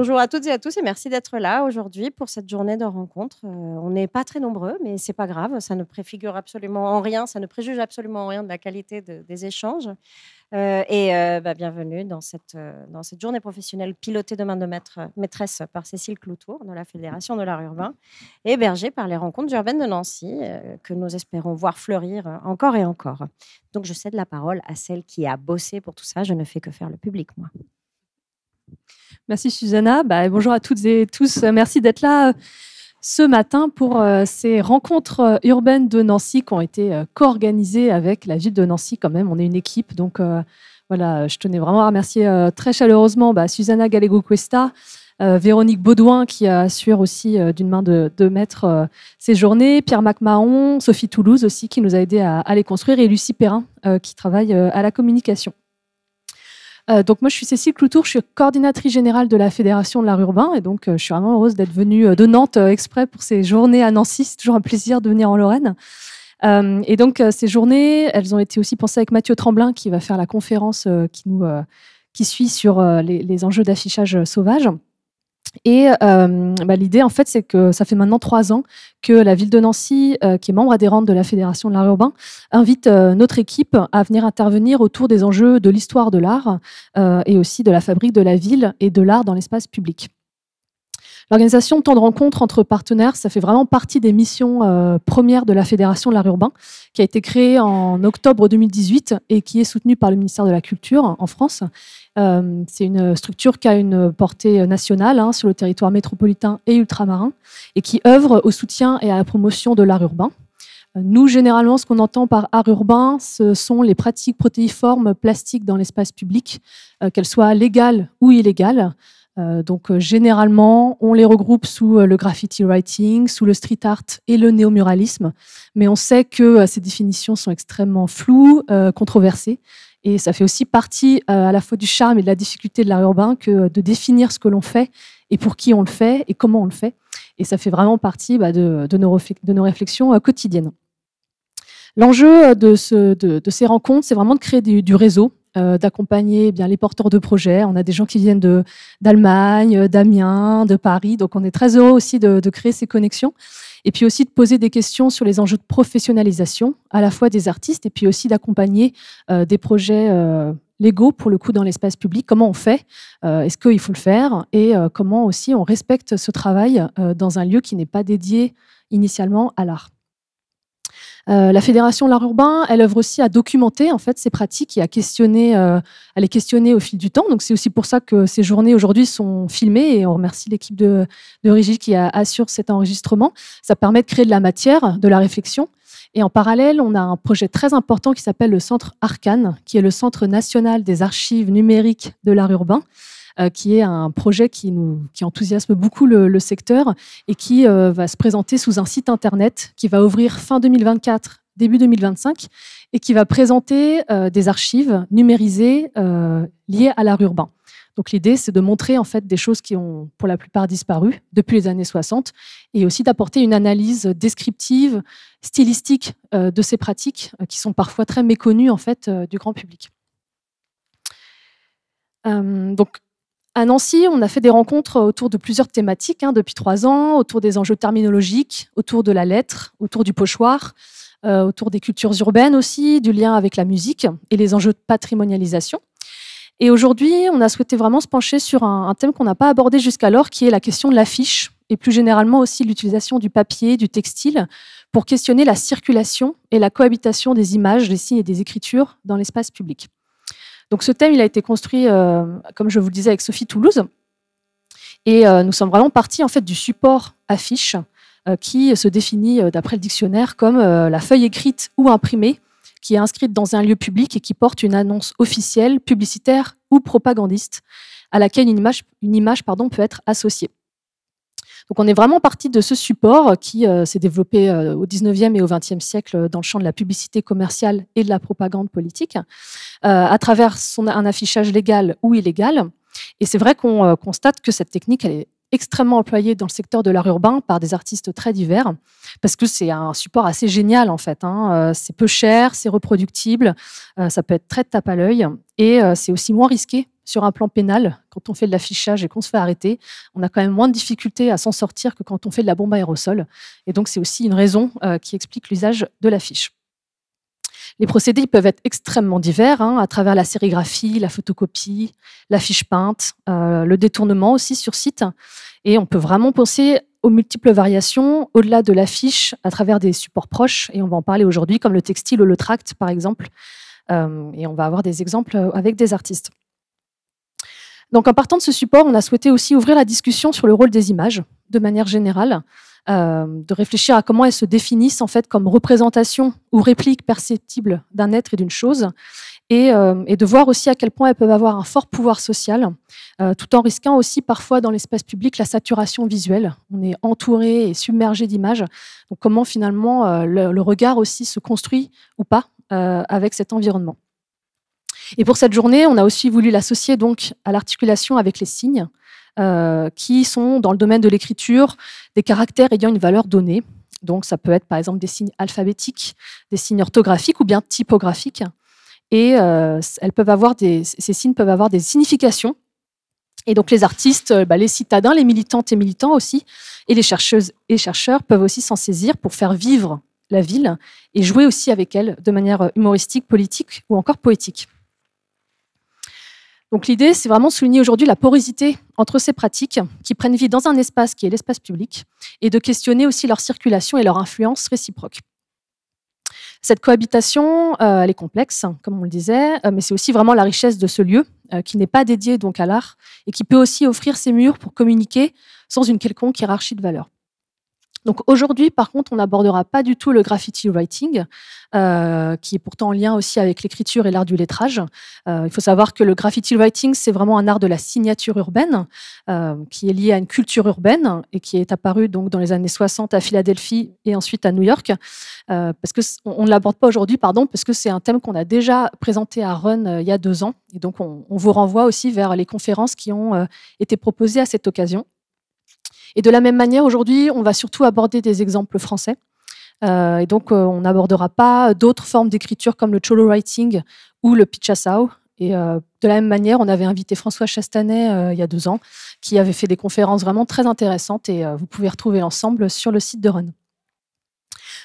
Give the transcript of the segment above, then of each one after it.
Bonjour à toutes et à tous et merci d'être là aujourd'hui pour cette journée de rencontre. Euh, on n'est pas très nombreux, mais c'est pas grave. Ça ne préfigure absolument rien, ça ne préjuge absolument rien de la qualité des échanges. Euh, et euh, bah, bienvenue dans cette, journée professionnelle pilotée de main de maîtresse par Cécile Cloutour de la Fédération de l'art urbain, hébergée par les rencontres urbaines de Nancy, que nous espérons voir fleurir encore et encore. Donc je cède la parole à celle qui a bossé pour tout ça. Je ne fais que faire le public, moi. Merci Susanna. Bah, bonjour à toutes et tous. Euh, merci d'être là euh, ce matin pour euh, ces rencontres urbaines de Nancy qui ont été co-organisées avec la ville de Nancy quand même. On est une équipe, donc voilà, je tenais vraiment à remercier très chaleureusement bah, Susanna Gallego-Cuesta, Véronique Baudouin qui a assuré aussi d'une main de, maître ces journées, Pierre MacMahon, Sophie Toulouse aussi qui nous a aidé à, à les construire et Lucie Perrin qui travaille à la communication. Euh, donc moi, je suis Cécile Cloutour, je suis coordinatrice générale de la Fédération de l'art urbain et donc euh, je suis vraiment heureuse d'être venue euh, de Nantes exprès pour ces journées à Nancy. C'est toujours un plaisir de venir en Lorraine. et donc ces journées, elles ont été aussi pensées avec Mathieu Tremblin qui va faire la conférence qui suit sur les enjeux d'affichage sauvage. Et euh, bah, l'idée, en fait, c'est que ça fait maintenant trois ans que la ville de Nancy, euh, qui est membre adhérente de la Fédération de l'art urbain, invite euh, notre équipe à venir intervenir autour des enjeux de l'histoire de l'art et aussi de la fabrique de la ville et de l'art dans l'espace public. L'organisation temps de rencontre entre partenaires, ça fait vraiment partie des missions premières de la Fédération de l'art urbain, qui a été créée en octobre 2018 et qui est soutenue par le ministère de la Culture en France euh, c'est une structure qui a une portée nationale hein, sur le territoire métropolitain et ultramarin et qui œuvre au soutien et à la promotion de l'art urbain. Euh, nous, généralement, ce qu'on entend par art urbain, ce sont les pratiques protéiformes plastiques dans l'espace public, euh, qu'elles soient légales ou illégales. donc, généralement, on les regroupe sous le graffiti writing, sous le street art et le néomuralisme. Mais on sait que ces définitions sont extrêmement floues, controversées. Et ça fait aussi partie euh, à la fois du charme et de la difficulté de l'art urbain que euh, de définir ce que l'on fait et pour qui on le fait et comment on le fait. Et ça fait vraiment partie bah, de, nos, réflexions euh, quotidiennes. L'enjeu de, ces rencontres, c'est vraiment de créer du réseau euh, d'accompagner eh bien les porteurs de projets. On a des gens qui viennent de d'Allemagne, euh, d'Amiens, de Paris. Donc on est très heureux aussi de, créer ces connexions. Et puis aussi de poser des questions sur les enjeux de professionnalisation, à la fois des artistes et puis aussi d'accompagner euh, des projets légaux pour le coup dans l'espace public. Comment on fait Est-ce qu'il faut le faire Et comment aussi on respecte ce travail dans un lieu qui n'est pas dédié initialement à l'art. Euh, la Fédération L'Art Urbain, elle œuvre aussi à documenter en fait ces pratiques et à euh, à les questionner au fil du temps. Donc c'est aussi pour ça que ces journées aujourd'hui sont filmées et on remercie l'équipe de, de qui a, assure cet enregistrement. Ça permet de créer de la matière, de la réflexion. Et en parallèle, on a un projet très important qui s'appelle le Centre Arcane, qui est le Centre national des archives numériques de l'art urbain. Euh, qui est un projet qui, nous, qui enthousiasme beaucoup le, secteur et qui euh, va se présenter sous un site internet qui va ouvrir fin 2024 début 2025 et qui va présenter euh, des archives numérisées liées à l'art urbain. Donc l'idée, c'est de montrer en fait des choses qui ont pour la plupart disparu depuis les années 60 et aussi d'apporter une analyse descriptive, stylistique de ces pratiques qui sont parfois très méconnues en fait du grand public. donc à Nancy, on a fait des rencontres autour de plusieurs thématiques hein, depuis trois ans, autour des enjeux terminologiques, autour de la lettre, autour du pochoir, euh, autour des cultures urbaines aussi, du lien avec la musique et les enjeux de patrimonialisation. Et aujourd'hui, on a souhaité vraiment se pencher sur un, un thème qu'on n'a pas abordé jusqu'alors, qui est la question de l'affiche et plus généralement aussi l'utilisation du papier, du textile, pour questionner la circulation et la cohabitation des images, des signes et des écritures dans l'espace public. Donc ce thème, a été construit, euh, comme je vous le disais, avec Sophie Toulouse. Et euh, nous sommes vraiment partis en fait du support affiche euh, qui se définit d'après le dictionnaire comme la feuille écrite ou imprimée qui est inscrite dans un lieu public et qui porte une annonce officielle, publicitaire ou propagandiste à laquelle une image, une image pardon, peut être associée. Donc on est vraiment parti de ce support qui euh, s'est développé euh, au 19e et au 20e siècle euh, dans le champ de la publicité commerciale et de la propagande politique, à travers un affichage légal ou illégal. Et c'est vrai qu'on constate que cette technique, est extrêmement employée dans le secteur de l'art urbain par des artistes très divers, parce que c'est un support assez génial en fait. Hein. C'est peu cher, c'est reproductible, ça peut être très tape à l'œil, et c'est aussi moins risqué sur un plan pénal, quand on fait de l'affichage et qu'on se fait arrêter, on a quand même moins de difficultés à s'en sortir que quand on fait de la bombe aérosol. Et donc, c'est aussi une raison euh, qui explique l'usage de l'affiche. Les procédés peuvent être extrêmement divers, hein, à travers la sérigraphie, la photocopie, l'affiche peinte, euh, le détournement aussi sur site. Et on peut vraiment penser aux multiples variations au-delà de l'affiche à travers des supports proches, et on va en parler aujourd'hui, comme le textile ou le tract par exemple. Euh, et on va avoir des exemples avec des artistes. Donc en partant de ce support, on a souhaité aussi ouvrir la discussion sur le rôle des images de manière générale, euh, de réfléchir à comment elles se définissent en fait comme représentation ou réplique perceptible d'un être et d'une chose, euh, et, de voir aussi à quel point elles peuvent avoir un fort pouvoir social, euh, tout en risquant aussi parfois dans l'espace public la saturation visuelle. On est entouré et submergé d'images. Donc comment finalement le, regard aussi se construit ou pas avec cet environnement. Et pour cette journée, on a aussi voulu l'associer donc à l'articulation avec les signes, euh, qui sont dans le domaine de l'écriture des caractères ayant une valeur donnée. Donc ça peut être par exemple des signes alphabétiques, des signes orthographiques ou bien typographiques. Et euh, elles peuvent avoir ces signes peuvent avoir des significations et donc les artistes, euh, bah, les citadins, les militantes et militants aussi, et les chercheuses et chercheurs peuvent aussi s'en saisir pour faire vivre la ville et jouer aussi avec elle de manière humoristique, politique ou encore poétique. Donc l'idée, c'est vraiment souligner aujourd'hui la porosité entre ces pratiques qui prennent vie dans un espace qui est l'espace public et de questionner aussi leur circulation et leur influence réciproque. Cette cohabitation, euh, elle est complexe, comme on le disait, euh, mais c'est aussi vraiment la richesse de ce lieu euh, qui n'est pas dédié donc à l'art et qui peut aussi offrir ses murs pour communiquer sans une quelconque hiérarchie de valeurs. Donc aujourd'hui, par contre, on n'abordera pas du tout le graffiti writing, euh, qui est pourtant en lien aussi avec l'écriture et l'art du lettrage. Euh, il faut savoir que le graffiti writing, c'est vraiment un art de la signature urbaine, euh, qui est lié à une culture urbaine et qui est apparu donc dans les années 60 à Philadelphie et ensuite à New York. parce que on ne l'aborde pas aujourd'hui, pardon, parce que c'est un thème qu'on a déjà présenté à Run il y a deux ans, et donc on vous renvoie aussi vers les conférences qui ont été proposées à cette occasion. Et de la même manière, aujourd'hui, on va surtout aborder des exemples français. Euh, et donc, euh, on n'abordera pas d'autres formes d'écriture comme le cholo writing ou le pichasao. Et euh, de la même manière, on avait invité François Chastanet il y a deux ans, qui avait fait des conférences vraiment très intéressantes. Et vous pouvez retrouver l'ensemble sur le site de Run.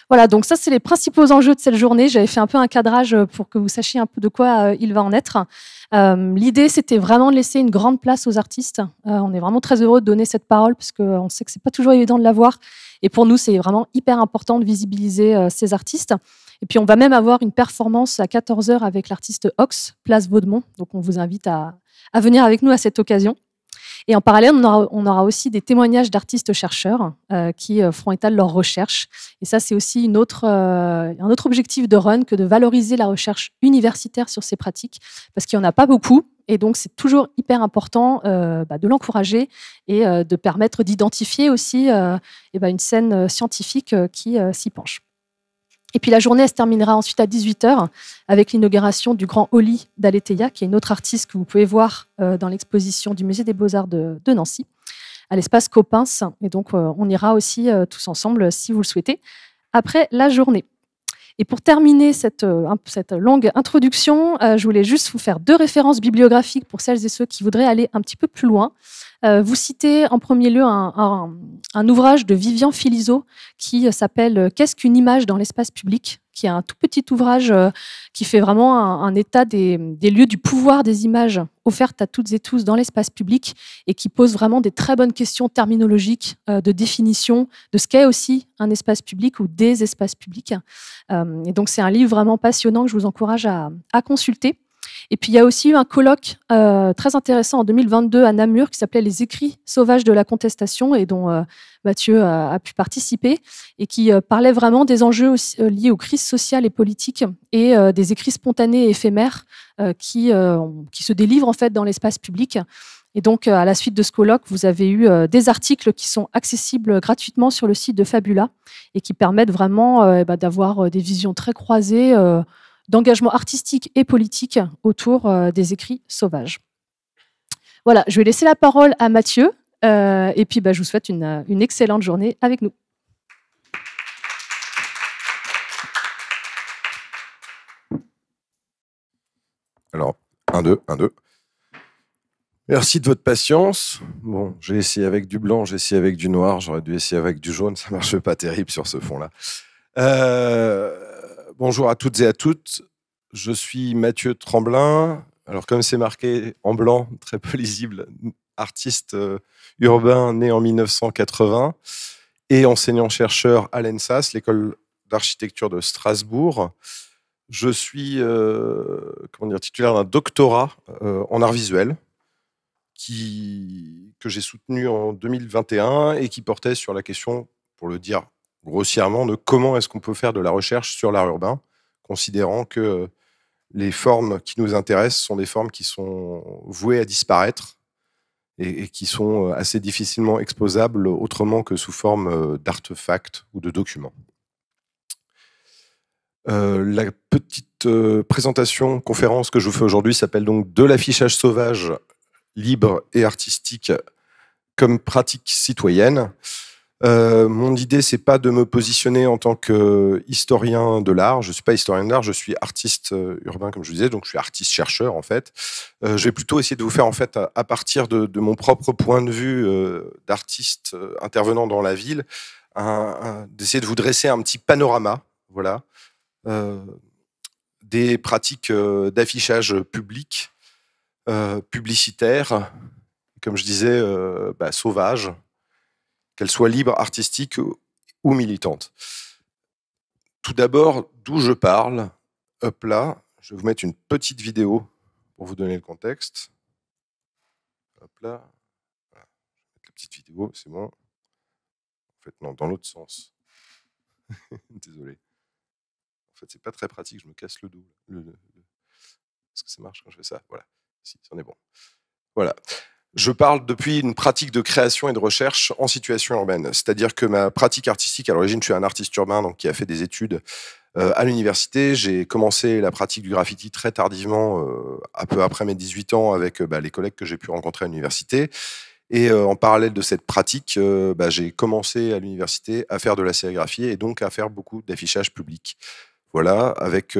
Voilà, donc ça, c'est les principaux enjeux de cette journée. J'avais fait un peu un cadrage euh, pour que vous sachiez un peu de quoi euh, il va en être. Euh, l'idée, c'était vraiment de laisser une grande place aux artistes. on est vraiment très heureux de donner cette parole parce qu'on sait que c'est pas toujours évident de l'avoir. Et pour nous, c'est vraiment hyper important de visibiliser ces artistes. Et puis, on va même avoir une performance à 14h avec l'artiste Ox, Place Vaudemont. Donc, on vous invite à venir avec nous à cette occasion. Et en parallèle, on aura, aussi des témoignages d'artistes-chercheurs euh, qui euh, feront état de leurs recherches. Et ça, c'est aussi euh, un autre objectif de Run que de valoriser la recherche universitaire sur ces pratiques, parce qu'il n'y en a pas beaucoup. Et donc, c'est toujours hyper important bah, de l'encourager et de permettre d'identifier aussi eh ben, une scène scientifique qui s'y penche. Et puis la journée se terminera ensuite à 18h avec l'inauguration du grand Oli d'Aleteia, qui est une autre artiste que vous pouvez voir euh, dans l'exposition du Musée des Beaux-Arts de, de Nancy, à l'espace Copins. Et donc euh, on ira aussi euh, tous ensemble si vous le souhaitez après la journée. Et pour terminer cette, euh, longue introduction, euh, je voulais juste vous faire deux références bibliographiques pour celles et ceux qui voudraient aller un petit peu plus loin. Euh, vous citez en premier lieu un, ouvrage de Vivian Filizot qui s'appelle Qu'est-ce qu'une image dans l'espace public qui est un tout petit ouvrage euh, qui fait vraiment un, état des, lieux du pouvoir des images offertes à toutes et tous dans l'espace public et qui pose vraiment des très bonnes questions terminologiques euh, de définition de ce qu'est aussi un espace public ou des espaces publics. Euh, et donc c'est un livre vraiment passionnant que je vous encourage à consulter. Et puis il y a aussi eu un colloque euh, très intéressant en 2022 à Namur qui s'appelait Les écrits sauvages de la contestation et dont euh, Mathieu a, pu participer et qui euh, parlait vraiment des enjeux liés aux crises sociales et politiques et des écrits spontanés et éphémères qui, qui se délivrent en fait dans l'espace public. Et donc, à la suite de ce colloque, vous avez eu des articles qui sont accessibles gratuitement sur le site de Fabula et qui permettent vraiment eh ben, d'avoir des visions très croisées d'engagement artistique et politique autour euh, des écrits sauvages. Voilà, je vais laisser la parole à Mathieu, euh, et puis bah, je vous souhaite euh, une, excellente journée avec nous. Alors, un, deux, un, deux. Merci de votre patience. Bon, j'ai essayé avec du blanc, j'ai essayé avec du noir, j'aurais dû essayer avec du jaune, ça ne marche pas terrible sur ce fond-là. Euh, Bonjour à toutes et à tous, Je suis Mathieu Tremblin. Alors, comme c'est marqué en blanc, très peu lisible, artiste euh, urbain né en 1980 et enseignant-chercheur à l'ENSAS, l'école d'architecture de Strasbourg. Je suis euh, titulaire d'un doctorat euh, en art visuel que j'ai soutenu en 2021 et qui portait sur la question, pour le dire grossièrement de comment est-ce qu'on peut faire de la recherche sur l'art urbain, considérant que euh, les formes qui nous intéressent sont des formes qui sont vouées à disparaître et, qui sont euh, assez difficilement exposables autrement que sous forme euh, d'artefacts ou de documents. la petite présentation, conférence que je vous fais aujourd'hui s'appelle donc De l'affichage sauvage, libre et artistique comme pratique citoyenne. Euh, mon idée, c'est pas de me positionner en tant que historien de l'art. Je suis pas historien de l'art, je suis artiste euh, urbain, comme je vous disais, donc je suis artiste chercheur en fait. Euh, je vais plutôt essayer de vous faire en fait à, partir de, mon propre point de vue euh, d'artiste intervenant dans la ville, d'essayer de vous dresser un petit panorama, voilà, des pratiques d'affichage public, publicitaire, comme je disais, bah, sauvage qu'elle soit libre, artistique ou militante. Tout d'abord, d'où je parle, hop là, je vais vous mettre une petite vidéo pour vous donner le contexte. Hop là, voilà. la petite vidéo, c'est bon. En fait, non, dans l'autre sens. Désolé. En fait, c'est pas très pratique, je me casse le dos. Est-ce que ça marche quand je fais ça Voilà, si, c'en est bon. Voilà je parle depuis une pratique de création et de recherche en situation urbaine. C'est-à-dire que ma pratique artistique, à l'origine, je suis un artiste urbain, donc qui a fait des études euh, à l'université. J'ai commencé la pratique du graffiti très tardivement, à euh, un peu après mes 18 ans, avec euh, bah, les collègues que j'ai pu rencontrer à l'université. Et en parallèle de cette pratique, bah, j'ai commencé à l'université à faire de la sérigraphie et donc à faire beaucoup d'affichage public. Voilà, avec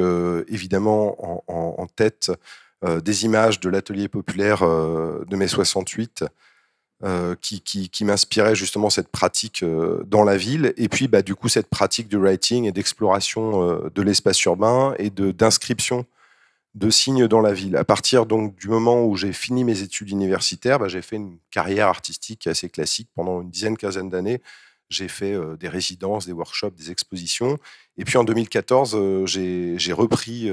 évidemment en tête euh, des images de l'atelier populaire euh, de mai 68 euh, qui, qui, m'inspiraient justement cette pratique dans la ville. Et puis, bah, du coup, cette pratique du writing et d'exploration de l'espace urbain et d'inscription de, signes dans la ville. À partir donc du moment où j'ai fini mes études universitaires, bah, j'ai fait une carrière artistique assez classique pendant une dizaine, quinzaine d'années j'ai fait des résidences, des workshops, des expositions. Et puis en 2014, j'ai repris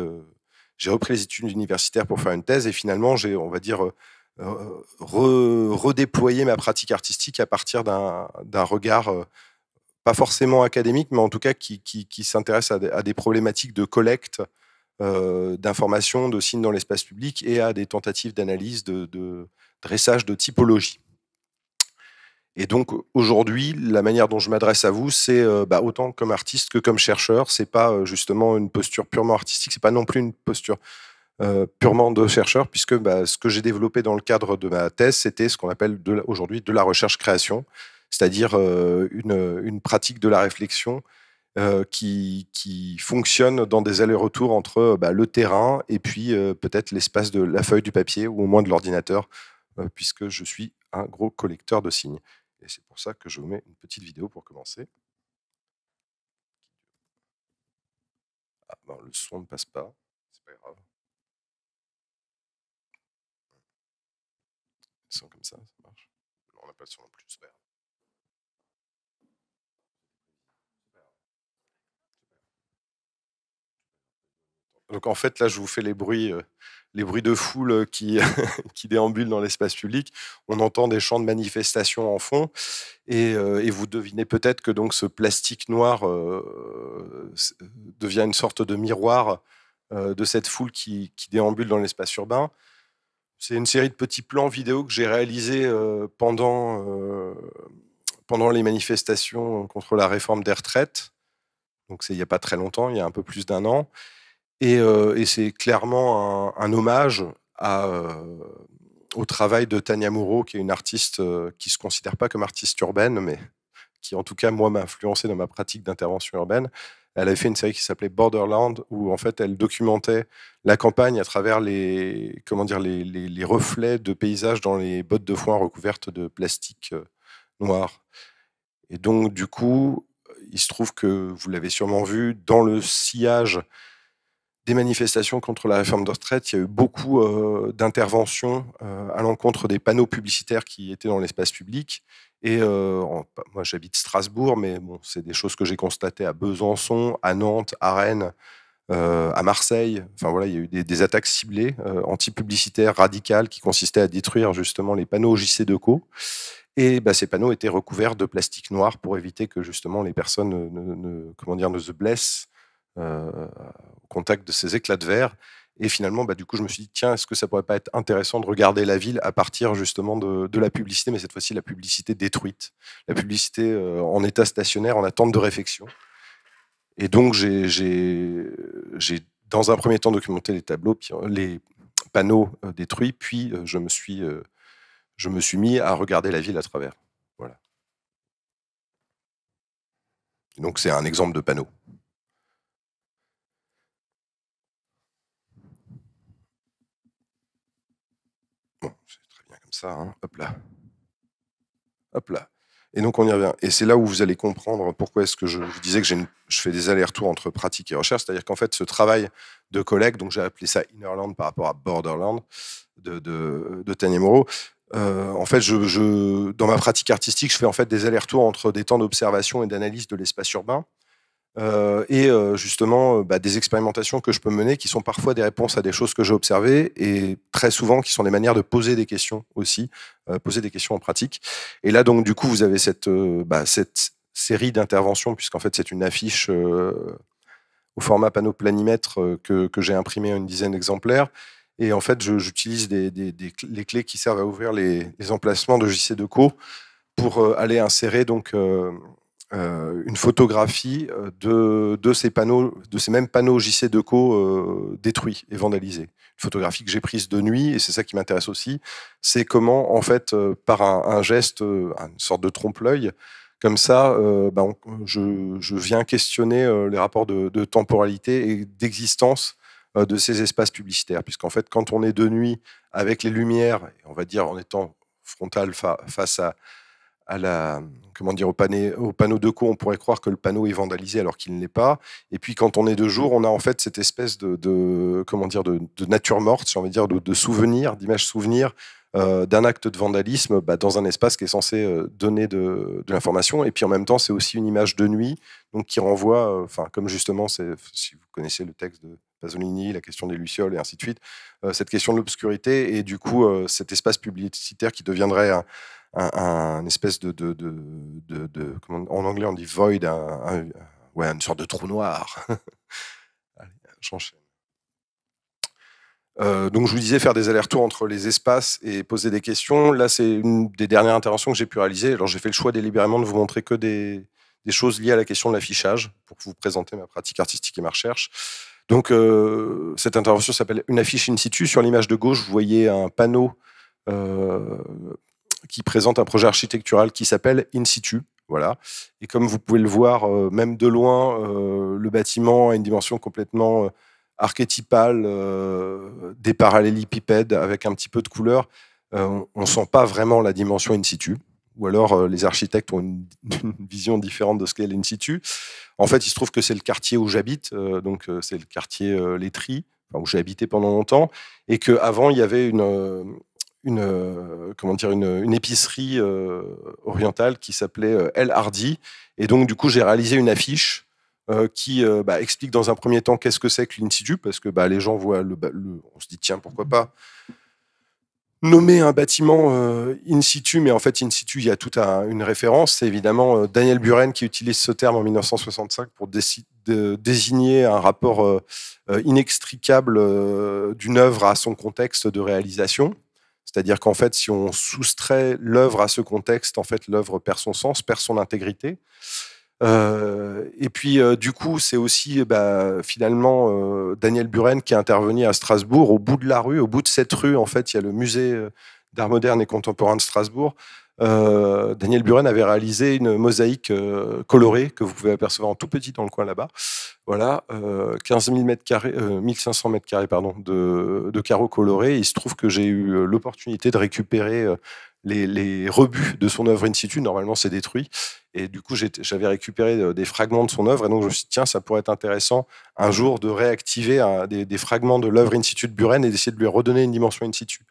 j'ai repris les études universitaires pour faire une thèse et finalement, j'ai, on va dire, euh, euh, ma pratique artistique à partir d'un regard, euh, pas forcément académique, mais en tout cas qui, s'intéresse à, des problématiques de collecte d'informations, de signes dans l'espace public et à des tentatives d'analyse, de, dressage de typologie. Et donc aujourd'hui, la manière dont je m'adresse à vous, c'est euh, bah, autant comme artiste que comme chercheur. C'est pas euh, justement une posture purement artistique, c'est pas non plus une posture euh, purement de chercheur, puisque bah, ce que j'ai développé dans le cadre de ma thèse, c'était ce qu'on appelle aujourd'hui de la recherche création, c'est-à-dire une, pratique de la réflexion qui, fonctionne dans des allers-retours entre bah, le terrain et puis peut-être l'espace de la feuille du papier ou au moins de l'ordinateur, puisque je suis un gros collecteur de signes. Et c'est pour ça que je vous mets une petite vidéo pour commencer. Ah, ben, le son ne passe pas, c'est pas grave. Son son comme ça, ça marche. on n'a pas le son non plus, c'est Donc en fait, là, je vous fais les bruits euh, les bruits de foule euh, qui, qui déambulent dans l'espace public. On entend des chants de manifestation en fond. Et, euh, et vous devinez peut-être que donc ce plastique noir euh, devient une sorte de miroir de cette foule qui, qui déambule dans l'espace urbain. C'est une série de petits plans vidéo que j'ai réalisés pendant, pendant les manifestations contre la réforme des retraites. Donc c'est il n'y a pas très longtemps, il y a un peu plus d'un an. Euh, et, c'est clairement un, hommage à, euh, au travail de Tania Moreau, qui est une artiste euh, qui ne se considère pas comme artiste urbaine, mais qui, en tout cas, moi, m'a influencé dans ma pratique d'intervention urbaine. Elle avait fait une série qui s'appelait Borderland, où en fait elle documentait la campagne à travers les, comment dire, les, les reflets de paysages dans les bottes de foin recouvertes de plastique noir. Et donc, du coup, il se trouve que vous l'avez sûrement vu, dans le sillage des manifestations contre la réforme de retraite, il y a eu beaucoup euh, d'interventions euh, à l'encontre des panneaux publicitaires qui étaient dans l'espace public. Et euh, bah, moi, j'habite Strasbourg, mais bon, c'est des choses que j'ai constatées à Besançon, à Nantes, à Rennes, à Marseille. Enfin voilà, il y a eu des, attaques ciblées anti-publicitaires radicales qui consistaient à détruire justement les panneaux JC Deco. Et bah, ces panneaux étaient recouverts de plastique noir pour éviter que justement les personnes comment dire, ne se blessent euh, au contact de ces éclats de verre. Et finalement, bah, du coup, je me suis dit, tiens, est-ce que ça pourrait pas être intéressant de regarder la ville à partir justement de, la publicité, mais cette fois-ci la publicité détruite, la publicité euh, en état stationnaire, en attente de réfection. Et donc, j'ai, dans un premier temps, documenté les tableaux, euh, les panneaux détruits, puis je, me suis, je me suis mis à regarder la ville à travers. Voilà. donc, c'est un exemple de panneau. Hein. Hop là. Hop là. Et donc on y revient. Et c'est là où vous allez comprendre pourquoi est-ce que je vous disais que je fais des allers-retours entre pratique et recherche. C'est-à-dire qu'en fait, ce travail de collègue, donc j'ai appelé ça Innerland par rapport à Borderland de, de, de Moreau, euh, en fait, je, je, dans ma pratique artistique, je fais en fait des allers-retours entre des temps d'observation et d'analyse de l'espace urbain euh, et euh, justement euh, bah, des expérimentations que je peux mener qui sont parfois des réponses à des choses que j'ai observées et très souvent qui sont des manières de poser des questions aussi, poser des questions en pratique. Et là donc du coup vous avez cette, bah, cette série d'interventions puisqu'en fait c'est une affiche au format panneau planimètre que, j'ai imprimé à une dizaine d'exemplaires. Et en fait, j'utilise les clés qui servent à ouvrir les, emplacements de JC Deco pour aller insérer donc euh, une photographie euh, de, ces panneaux, de ces mêmes panneaux JC Deco euh, détruits et vandalisés. Une photographie que j'ai prise de nuit, et c'est ça qui m'intéresse aussi, c'est comment, en fait, par un, geste, une sorte de trompe-l'œil, comme ça, ben, je, viens questionner les rapports de, temporalité et d'existence de ces espaces publicitaires. Puisqu'en fait, quand on est de nuit avec les lumières, on va dire en étant frontal face à, à la, comment dire, au, au panneau de co, on pourrait croire que le panneau est vandalisé alors qu'il ne l'est pas. Et puis quand on est de jour, on a en fait cette espèce de, comment dire, de, nature morte, dire, de, souvenir, d'image souvenir euh, d'un acte de vandalisme bah, dans un espace qui est censé euh, donner de, l'information. Et puis en même temps, c'est aussi une image de nuit, donc qui renvoie, euh, comme justement, si vous connaissez le texte de Pasolini, la question des lucioles et ainsi de suite, cette question de l'obscurité et du coup cet espace publicitaire qui deviendrait un un, espèce de, de, en anglais on dit void, ouais, une sorte de trou noir. Allez, j'enchaîne. Euh, donc je vous disais faire des allers-retours entre les espaces et poser des questions. Là, c'est une des dernières interventions que j'ai pu réaliser. Alors j'ai fait le choix délibérément de vous montrer que des, choses liées à la question de l'affichage pour vous présenter ma pratique artistique et ma recherche. Donc euh, cette intervention s'appelle Une affiche in situ. Sur l'image de gauche, vous voyez un panneau euh, qui présente un projet architectural qui s'appelle In situ. Voilà. Et comme vous pouvez le voir, euh, même de loin, euh, le bâtiment a une dimension complètement euh, archétypale, des parallélépipèdes avec un petit peu de couleur. on ne sent pas vraiment la dimension in situ. Ou alors les architectes ont une, vision différente de ce qu'est l'in situ. En fait, il se trouve que c'est le quartier où j'habite, donc c'est le quartier Laitry, où j'ai habité pendant longtemps, et qu'avant, il y avait une une, euh, comment dire, une, épicerie euh, orientale qui s'appelait euh, El Hardy. Et donc, du coup, j'ai réalisé une affiche qui bah, explique dans un premier temps qu'est-ce que c'est que l'Institut, parce que bah, les gens voient le, On se dit, tiens, pourquoi pas nommer un bâtiment in situ, mais en fait, in situ, il y a toute une référence. C'est évidemment Daniel Buren qui utilise ce terme en 1965 pour désigner un rapport inextricable d'une œuvre à son contexte de réalisation. C'est-à-dire qu'en fait, si on soustrait l'œuvre à ce contexte, en fait, l'œuvre perd son sens, perd son intégrité. Euh, et puis, euh, du coup, c'est aussi eh ben, finalement euh, Daniel Buren qui est intervenu à Strasbourg, au bout de la rue, au bout de cette rue, en fait, il y a le musée d'art moderne et contemporain de Strasbourg. Euh, Daniel Buren avait réalisé une mosaïque euh, colorée que vous pouvez apercevoir en tout petit dans le coin là-bas. Voilà, 15 euh, 000 mètres carrés, 1500 mètres carrés pardon, de, carreaux colorés. il se trouve que j'ai eu l'opportunité de récupérer les, rebuts de son œuvre in situ. Normalement, c'est détruit. Et du coup, j'avais récupéré des fragments de son œuvre. Et donc, je me suis dit, tiens, ça pourrait être intéressant un jour de réactiver des, des, fragments de l'œuvre in situ de Buren et d'essayer de lui redonner une dimension in situ.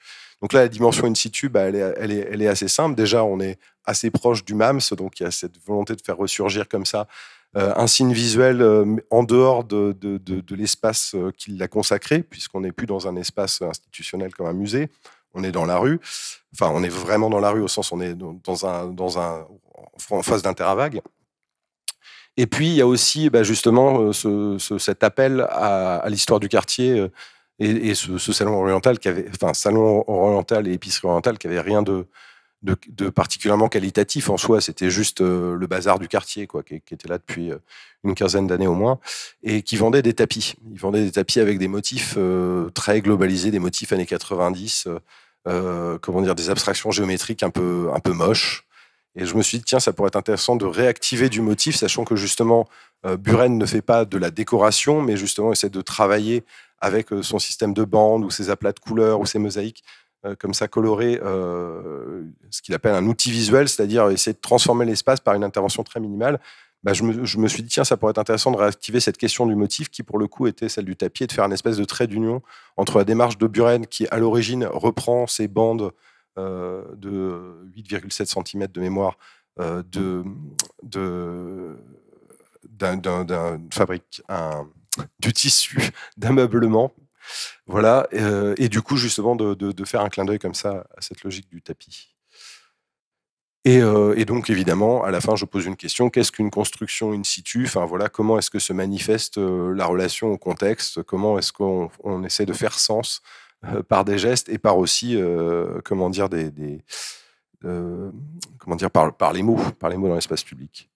Donc là, la dimension in situ, bah, elle, est, assez simple. Déjà, on est assez proche du MAMS, donc il y a cette volonté de faire ressurgir comme ça euh, un signe visuel euh, en dehors de, l'espace euh, qu'il a consacré, puisqu'on n'est plus dans un espace institutionnel comme un musée, on est dans la rue. Enfin, on est vraiment dans la rue, au sens où on est dans un, en face d'un terravague. Et puis, il y a aussi bah, justement cet appel à l'histoire du quartier et, ce, salon oriental qui avait, enfin, salon oriental et épicerie orientale qui avait rien de, particulièrement qualitatif en soi. C'était juste euh, le bazar du quartier, quoi, qui, était là depuis euh, une quinzaine d'années au moins, et qui vendait des tapis. Il vendait des tapis avec des motifs euh, très globalisés, des motifs années 90, comment dire, des abstractions géométriques un peu, un peu moches. Et je me suis dit, tiens, ça pourrait être intéressant de réactiver du motif, sachant que justement, Buren ne fait pas de la décoration, mais justement essaie de travailler avec euh, son système de bandes ou ses aplats de couleurs ou ses mosaïques euh, comme ça colorées, euh, ce qu'il appelle un outil visuel, c'est-à-dire essayer de transformer l'espace par une intervention très minimale. Bah, je, me, suis dit, tiens, ça pourrait être intéressant de réactiver cette question du motif qui, pour le coup, était celle du tapis et de faire une espèce de trait d'union entre la démarche de Buren qui, à l'origine, reprend ces bandes de 8,7 cm de mémoire de, d'un, fabrique, du tissu d'ameublement. Voilà, euh, et du coup, justement, de, faire un clin d'œil comme ça à cette logique du tapis. Euh, et, donc, évidemment, à la fin, je pose une question qu'est-ce qu'une construction in situ Enfin, voilà, comment est-ce que se manifeste euh, la relation au contexte Comment est-ce qu'on essaie de faire sens par des gestes et par aussi, comment dire, des, comment dire, par les mots, par les mots dans l'espace public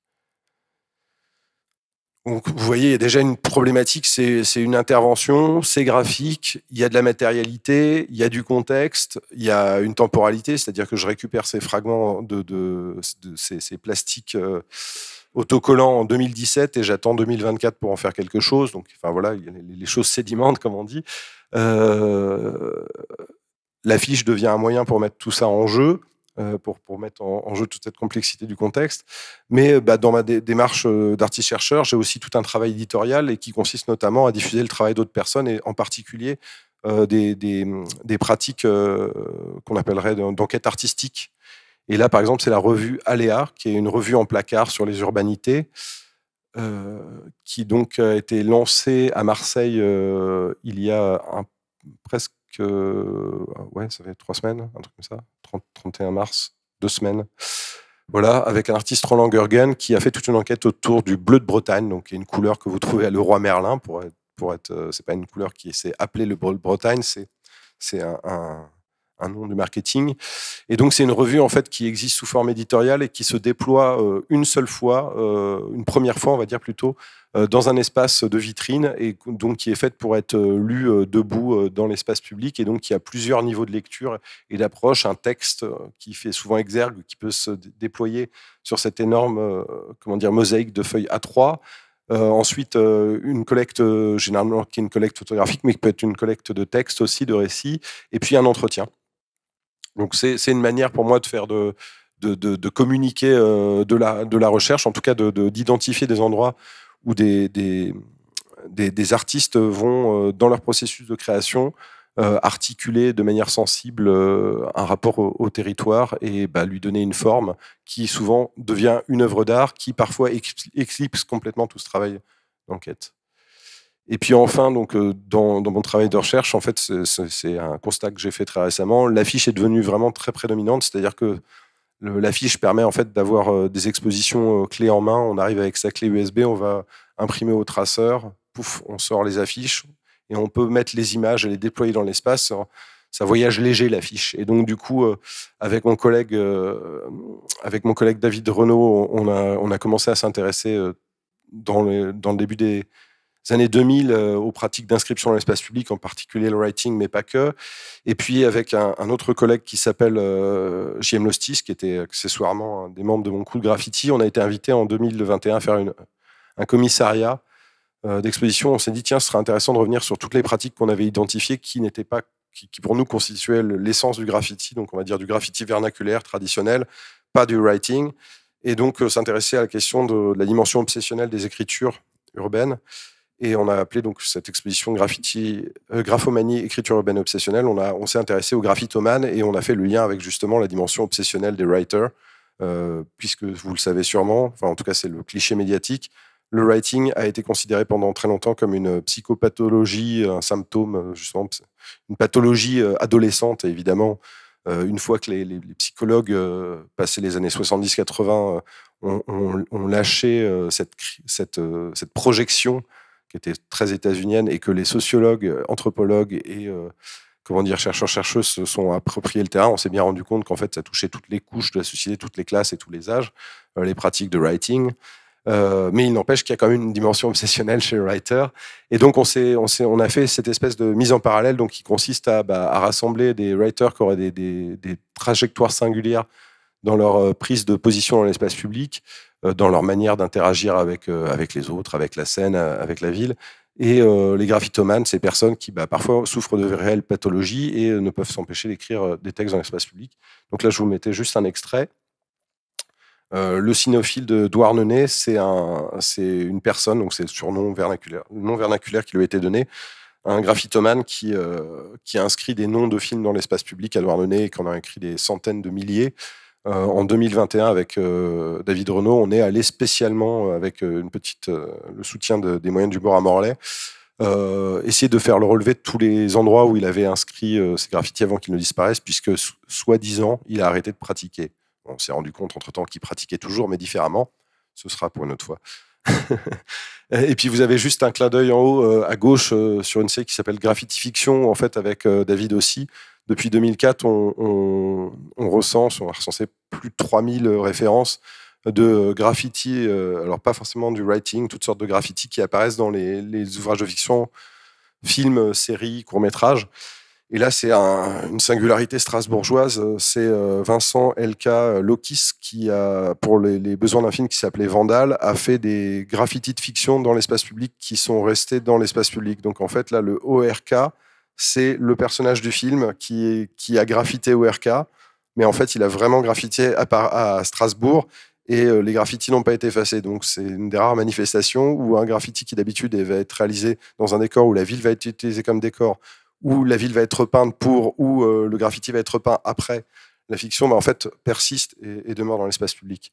donc, vous voyez, il y a déjà une problématique, c'est, une intervention, c'est graphique, il y a de la matérialité, il y a du contexte, il y a une temporalité, c'est-à-dire que je récupère ces fragments de, de, de ces, plastiques euh, autocollants en 2017 et j'attends 2024 pour en faire quelque chose. Donc, enfin voilà, les choses sédimentent, comme on dit. Euh, L'affiche devient un moyen pour mettre tout ça en jeu. Euh, pour, mettre en, jeu toute cette complexité du contexte. Mais euh, bah, dans ma démarche euh, d'artiste-chercheur, j'ai aussi tout un travail éditorial et qui consiste notamment à diffuser le travail d'autres personnes et en particulier des, pratiques qu'on appellerait d'enquête artistique. Et là, par exemple, c'est la revue Aléa, qui est une revue en placard sur les urbanités. qui donc a été lancée à Marseille il y a un, presque euh, ouais, ça fait trois semaines, un truc comme ça, 30, 31 mars, deux semaines. Voilà, avec un artiste Roland Gergen qui a fait toute une enquête autour du bleu de Bretagne, donc une couleur que vous trouvez à le roi Merlin pour être, pour être euh, c'est pas une couleur qui s'est appelée le bleu de Bretagne, c'est c'est un, un nom du marketing. Et donc, c'est une revue en fait qui existe sous forme éditoriale et qui se déploie euh, une seule fois, euh, une première fois, on va dire plutôt, euh, dans un espace de vitrine et donc qui est faite pour être lue debout dans l'espace public. Et donc, il y a plusieurs niveaux de lecture et d'approche. Un texte qui fait souvent exergue, qui peut se déployer sur cette énorme, comment dire, mosaïque de feuilles A3. ensuite, une collecte, généralement qui est une collecte photographique, mais qui peut être une collecte de textes aussi, de récits, et puis un entretien. Donc c'est une manière pour moi de faire de, communiquer euh, de, la, de la recherche, en tout cas d'identifier des endroits où des, artistes vont, euh, dans leur processus de création, euh, articuler de manière sensible un rapport au, territoire et bah, lui donner une forme qui souvent devient une œuvre d'art qui parfois éclipse complètement tout ce travail d'enquête. Et puis enfin, donc, euh, dans, mon travail de recherche, en fait, c'est un constat que j'ai fait très récemment. L'affiche est devenue vraiment très prédominante, c'est-à-dire que l'affiche permet en fait d'avoir euh, des expositions euh, clés en main. On arrive avec sa clé USB, on va imprimer au traceur, pouf, on sort les affiches et on peut mettre les images et les déployer dans l'espace. Ça voyage léger l'affiche. Et donc du coup, avec mon collègue, avec mon collègue David Renault, on a, on a commencé à s'intéresser dans, dans, le début des années 2000 euh, aux pratiques d'inscription dans l'espace public, en particulier le writing, mais pas que. Et puis avec un, autre collègue qui s'appelle euh, JM Lostis, qui était accessoirement un des membres de mon groupe de graffiti, on a été invité en 2021 à faire une, un commissariat euh, d'exposition. On s'est dit, tiens, ce serait intéressant de revenir sur toutes les pratiques qu'on avait identifiées qui n'étaient pas qui, pour nous constituait l'essence du graffiti, donc on va dire du graffiti vernaculaire traditionnel, pas du writing, et donc s'intéresser à la question de, la dimension obsessionnelle des écritures urbaines. Et on a appelé donc cette exposition graffiti, euh, Graphomanie, écriture urbaine obsessionnelle. On, on s'est intéressé aux graphitomanes et on a fait le lien avec justement la dimension obsessionnelle des writers, euh, puisque vous le savez sûrement, enfin en tout cas c'est le cliché médiatique, le writing a été considéré pendant très longtemps comme une psychopathologie, un symptôme, euh, justement, une pathologie adolescente. évidemment, une fois que les, psychologues, passés les années 70-80, ont, lâché cette, cette, cette projection qui était très états-unienne et que les sociologues, euh, anthropologues et euh, comment dire, chercheurs, chercheuses se sont appropriés le terrain, on s'est bien rendu compte qu'en fait, ça touchait toutes les couches de la société, toutes les classes et tous les âges, euh, les pratiques de writing. mais il n'empêche qu'il y a quand même une dimension obsessionnelle chez le writer. Et donc, on, on, on a fait cette espèce de mise en parallèle donc, qui consiste à, bah, à rassembler des writers qui auraient des, des, des trajectoires singulières dans leur euh, prise de position dans l'espace public, euh, dans leur manière d'interagir avec, euh, avec les autres, avec la scène, avec la ville. Et les graphitomanes, ces personnes qui bah, parfois souffrent de réelles pathologies et ne peuvent s'empêcher d'écrire des textes dans l'espace public. Donc là, je vous mettais juste un extrait. le cinéophile de Douarnenez, c'est un, une personne, donc c'est le surnom vernaculaire, nom vernaculaire qui lui a été donné, un graphitomane qui, qui a inscrit des noms de films dans l'espace public à Douarnenez et qui en a écrit des centaines de milliers. Euh, en 2021, avec euh, David Renault, on est allé spécialement euh, avec une petite, le soutien des moyens du bord à Morlaix, essayer de faire le relevé de tous les endroits où il avait inscrit ses graffitis avant qu'ils ne disparaissent, puisque soi-disant, il a arrêté de pratiquer. On s'est rendu compte entre-temps qu'il pratiquait toujours, mais différemment. Ce sera pour une autre fois. et puis vous avez juste un clin d'œil en haut à gauche sur une série qui s'appelle Graffiti Fiction, en fait avec David aussi, depuis 2004, on, recense, on a recensé plus de 3000 euh, références de euh, graffitis, euh, alors pas forcément du writing, toutes sortes de graffitis qui apparaissent dans les, ouvrages de fiction, films, séries, courts-métrages. Et là, c'est une singularité strasbourgeoise. C'est Vincent L.K. Lokis qui, a, pour les, les besoins d'un film qui s'appelait Vandal, a fait des graffitis de fiction dans l'espace public qui sont restés dans l'espace public. Donc en fait, là, le ORK, c'est le personnage du film qui, a graffité au RK, mais en fait, il a vraiment graffité à, Strasbourg et euh, les graffitis n'ont pas été effacés. Donc, c'est une des rares manifestations où un graffiti qui d'habitude va être réalisé dans un décor où la ville va être utilisée comme décor, où la ville va être peinte pour, où euh, le graffiti va être peint après. La fiction, mais bah, en fait, persiste et demeure dans l'espace public.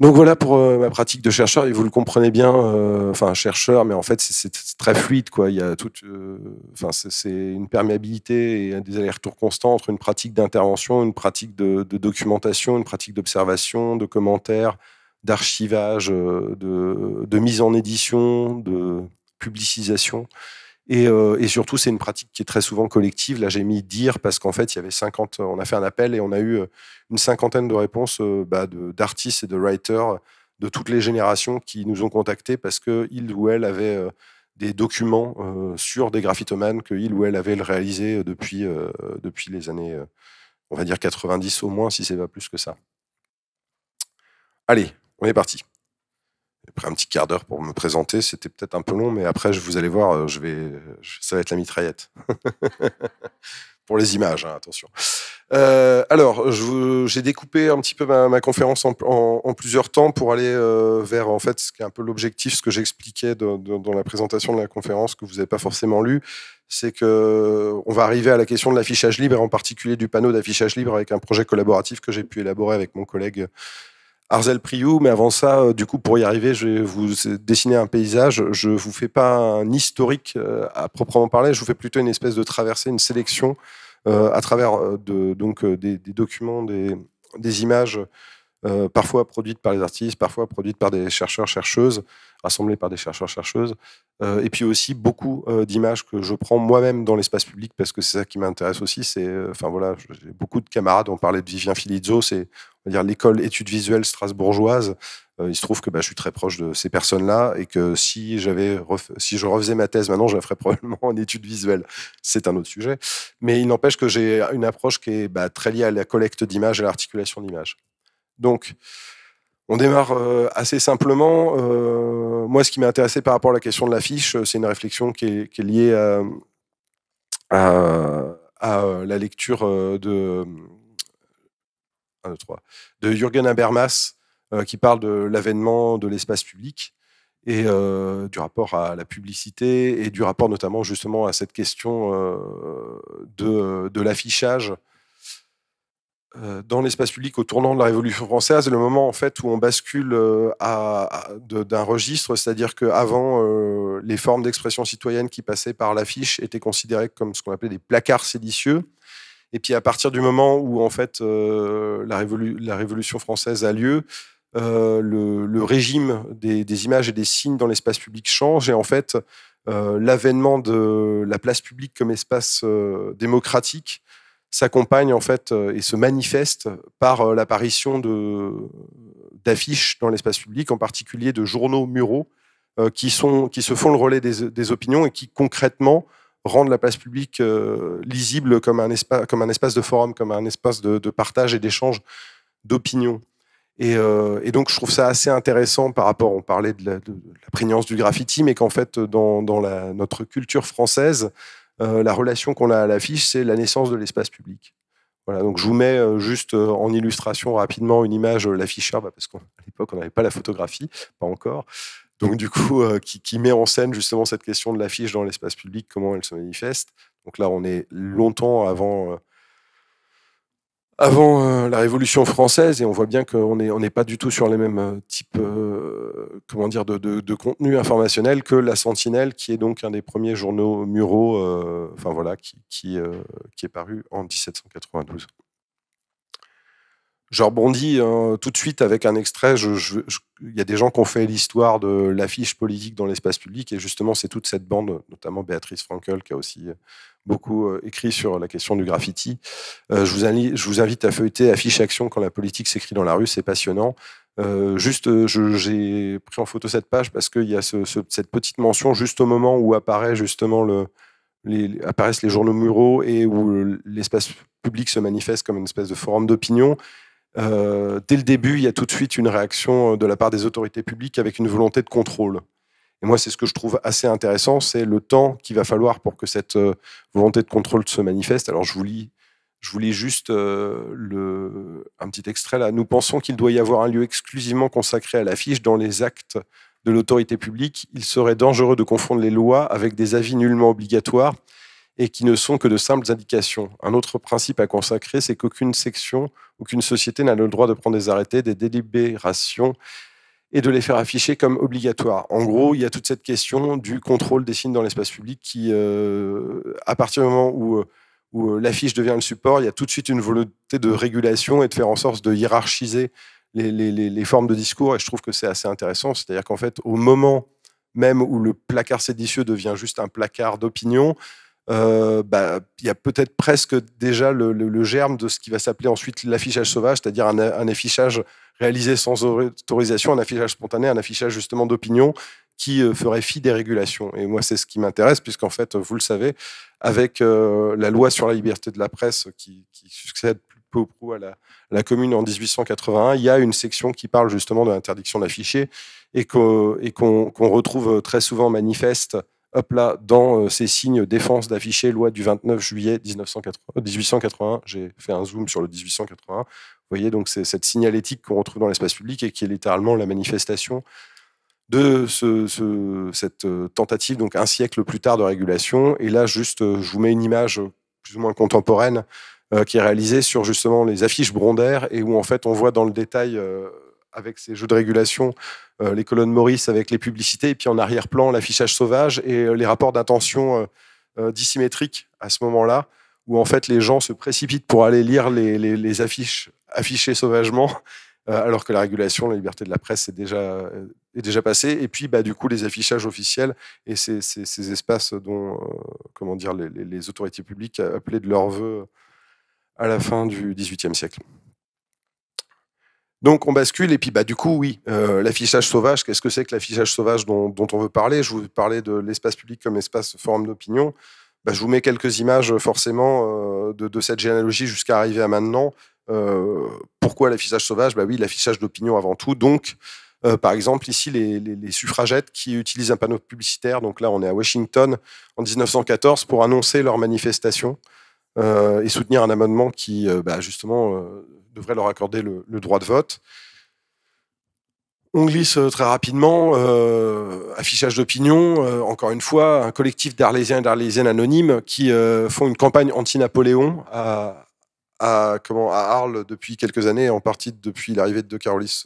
Donc voilà pour euh, ma pratique de chercheur, et vous le comprenez bien, euh, enfin chercheur, mais en fait c'est très fluide, quoi. Il y a toute, euh, enfin c'est une perméabilité et des allers-retours constants entre une pratique d'intervention, une pratique de, documentation, une pratique d'observation, de commentaires, d'archivage, de, mise en édition, de publicisation. Euh, et, surtout, c'est une pratique qui est très souvent collective. Là, j'ai mis dire parce qu'en fait, il y avait 50, on a fait un appel et on a eu euh, une cinquantaine de réponses euh, bah, d'artistes et de writers de toutes les générations qui nous ont contactés parce qu'ils ou elles avaient des documents sur des que qu'ils ou elles avaient réalisé depuis, depuis les années, on va dire 90 au moins, si c'est pas plus que ça. Allez, on est parti pris un petit quart d'heure pour me présenter. C'était peut-être un peu long, mais après, je vous allez voir, euh, je vais, ça va être la mitraillette. pour les images, hein, attention. Euh, alors, j'ai découpé un petit peu ma, conférence en, en, plusieurs temps pour aller euh, vers en fait ce qui est un peu l'objectif, ce que j'expliquais dans la présentation de la conférence que vous n'avez pas forcément lu, c'est que on va arriver à la question de l'affichage libre, en particulier du panneau d'affichage libre avec un projet collaboratif que j'ai pu élaborer avec mon collègue Arzel Priou, mais avant ça, euh, du coup, pour y arriver, je vais vous dessiner un paysage. Je ne vous fais pas un historique euh, à proprement parler, je vous fais plutôt une espèce de traversée, une sélection euh, à travers donc, des, documents, des, images. parfois produites par les artistes, parfois produites par des chercheurs-chercheuses, rassemblées par des chercheurs-chercheuses, et puis aussi beaucoup d'images que je prends moi-même dans l'espace public parce que c'est ça qui m'intéresse aussi. C'est, enfin voilà, j'ai beaucoup de camarades, on parlait de Vivien Filizzo, c'est dire l'école études visuelles strasbourgeoise. Euh, il se trouve que bah, je suis très proche de ces personnes-là et que si j'avais si je refaisais ma thèse maintenant, je la ferais probablement en études visuelles. C'est un autre sujet, mais il n'empêche que j'ai une approche qui est bah, très liée à la collecte d'images et à l'articulation d'images. Donc on démarre euh, assez simplement. Euh, moi, ce qui m'a intéressé par rapport à la question de l'affiche, c'est une réflexion qui est, liée à, la lecture de, de Jürgen Habermas, euh, qui parle de l'avènement de l'espace public et euh, du rapport à la publicité et du rapport notamment justement à cette question euh, de, l'affichage dans l'espace public au tournant de la Révolution française, le moment en fait où on bascule d'un registre, c'est-à-dire qu'avant, avant, les formes d'expression citoyenne qui passaient par l'affiche étaient considérées comme ce qu'on appelait des placards séditieux, et puis à partir du moment où en fait euh, la, révolution française a lieu, euh, le, régime des, images et des signes dans l'espace public change et en fait euh, l'avènement de la place publique comme espace démocratique s'accompagne en fait et se manifeste par l'apparition d'affiches dans l'espace public, en particulier de journaux muraux qui, sont, qui se font le relais des opinions et qui concrètement rendre la place publique euh, lisible comme un, espace, comme un espace de forum, comme un espace de, partage et d'échange d'opinions. Et, euh, et, donc, je trouve ça assez intéressant par rapport, on parlait de la, prégnance du graffiti, mais qu'en fait, dans, la, notre culture française, euh, la relation qu'on a à l'affiche, c'est la naissance de l'espace public. Voilà, donc je vous mets juste en illustration rapidement une image, l'afficheur, bah, parce qu'à l'époque, on n'avait pas la photographie, pas encore. Donc du coup, euh, qui, met en scène justement cette question de l'affiche dans l'espace public, comment elle se manifeste. Donc là, on est longtemps avant, euh, avant euh, la Révolution française et on voit bien qu'on n'est on pas du tout sur les mêmes types comment dire, de, contenu informationnel que La Sentinelle, qui est donc un des premiers journaux muraux enfin, voilà, qui, qui est paru en 1792 je rebondis hein, tout de suite avec un extrait. Il y a des gens qui ont fait l'histoire de l'affiche politique dans l'espace public, et justement, c'est toute cette bande, notamment Béatrice Frankel, qui a aussi euh, beaucoup euh, écrit sur la question du graffiti. Euh, je, vous invite, je, vous invite, à feuilleter Affiche Action quand la politique s'écrit dans la rue, c'est passionnant. juste, j'ai pris en photo cette page parce qu'il y a cette petite mention juste au moment où apparaît justement le, les, apparaissent les journaux muraux et où l'espace public se manifeste comme une espèce de forum d'opinion. Euh, dès le début, il y a tout de suite une réaction euh, de la part des autorités publiques avec une volonté de contrôle. Et moi, c'est ce que je trouve assez intéressant, c'est le temps qu'il va falloir pour que cette euh, volonté de contrôle se manifeste. Alors, je vous lis, je juste un petit extrait là. Nous pensons qu'il doit y avoir un lieu exclusivement consacré à l'affiche dans les actes de l'autorité publique. Il serait dangereux de confondre les lois avec des avis nullement obligatoires et qui ne sont que de simples indications. Un autre principe à consacrer, c'est qu'aucune section, aucune société n'a le droit de prendre des arrêtés, des délibérations et de les faire afficher comme obligatoires. En gros, il y a toute cette question du contrôle des signes dans l'espace public qui, euh, à partir du moment où, euh, où euh, l'affiche devient le support, il y a tout de suite une volonté de régulation et de faire en sorte de hiérarchiser les, les, les formes de discours. Et je trouve que c'est assez intéressant. C'est-à-dire qu'en fait, au moment même où le placard séditieux devient juste un placard d'opinion, euh, bah, il y a peut-être presque déjà le, germe de ce qui va s'appeler ensuite l'affichage sauvage, c'est-à-dire un, affichage réalisé sans autorisation, un affichage spontané, un affichage justement d'opinion qui euh, ferait fi des régulations. Et moi, c'est ce qui m'intéresse, puisqu'en fait, vous le savez, avec euh, la loi sur la liberté de la presse qui, succède peu ou prou à la, la, commune en 1881, il y a une section qui parle justement de l'interdiction d'afficher et qu'on retrouve très souvent manifeste hop là, dans euh, ces signes défense d'afficher loi du 29 juillet 1980, 1881, euh, j'ai fait un zoom sur le 1881, vous voyez donc c'est cette signalétique qu'on retrouve dans l'espace public et qui est littéralement la manifestation de cette euh, tentative, donc un siècle plus tard, de régulation. Et là, juste, je vous mets une image plus ou moins contemporaine qui est réalisée sur justement les affiches brondaires et où en fait on voit dans le détail avec ces jeux de régulation, euh, les colonnes Maurice avec les publicités, et puis en arrière-plan, l'affichage sauvage et euh, les rapports d'attention euh, dissymétriques à ce moment-là, où en fait les gens se précipitent pour aller lire les, affiches affichées sauvagement, alors que la régulation, la liberté de la presse est déjà, déjà passée. Et puis, bah, du coup, les affichages officiels et ces, espaces dont comment dire, les, autorités publiques appelaient de leur vœu à la fin du XVIIIe siècle. Donc on bascule et puis bah du coup oui, euh, l'affichage sauvage. Qu'est-ce que c'est que l'affichage sauvage dont, on veut parler Je vous parlais de l'espace public comme espace forum d'opinion. Bah, je vous mets quelques images euh, forcément euh, de, cette généalogie jusqu'à arriver à maintenant. pourquoi l'affichage sauvage Bah oui, l'affichage d'opinion avant tout. Donc par exemple, ici, les, suffragettes qui utilisent un panneau publicitaire, donc là on est à Washington en 1914, pour annoncer leur manifestation et soutenir un amendement qui, bah, justement, devrait leur accorder le, droit de vote. On glisse euh, très rapidement, euh, affichage d'opinion, euh, encore une fois, un collectif d'Arlésiens et d'Arlésiennes anonymes qui font une campagne anti-Napoléon à, comment, à Arles depuis quelques années, en partie depuis l'arrivée de De Carolis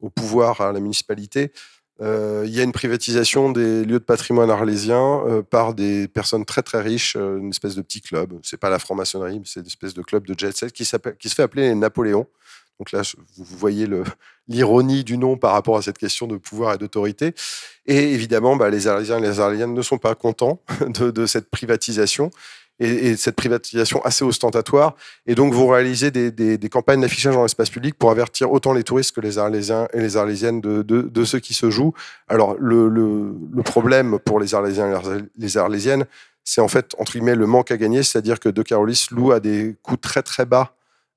au pouvoir à la municipalité. Euh, il y a une privatisation des lieux de patrimoine arlésien euh, par des personnes très très riches, euh, une espèce de petit club. C'est pas la franc-maçonnerie, mais c'est une espèce de club de jet set qui, se fait appeler les Napoléons. Donc là, vous voyez l'ironie du nom par rapport à cette question de pouvoir et d'autorité. Et évidemment, bah, les Arlésiens et les Arlésiennes ne sont pas contents de, cette privatisation et, cette privatisation assez ostentatoire. Et donc, vous réalisez des, campagnes d'affichage dans l'espace public pour avertir autant les touristes que les Arlésiens et les Arlésiennes de, de, ce qui se joue. Alors, le, problème pour les Arlésiens et les Arlésiennes, c'est en fait, entre guillemets, le manque à gagner, c'est-à-dire que De Carolis loue à des coûts très très bas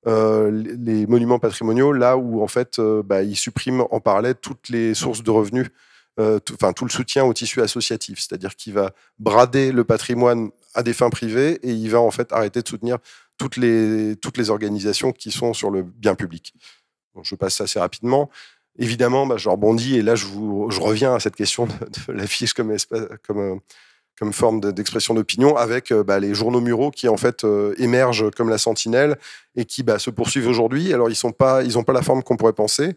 euh, les monuments patrimoniaux, là où en fait, euh, bah, il supprime en parallèle toutes les sources de revenus, euh, enfin tout, tout, le soutien au tissu associatif, c'est-à-dire qu'il va brader le patrimoine à des fins privées et il va en fait arrêter de soutenir toutes les, toutes les organisations qui sont sur le bien public. je passe assez rapidement. Évidemment, bah, je rebondis et là, je, je reviens à cette question de, de la comme, comme, euh, comme forme d'expression d'opinion avec euh, bah, les journaux muraux qui, en fait, euh, émergent comme la sentinelle et qui bah, se poursuivent aujourd'hui. Alors, ils n'ont pas, ils ont pas la forme qu'on pourrait penser.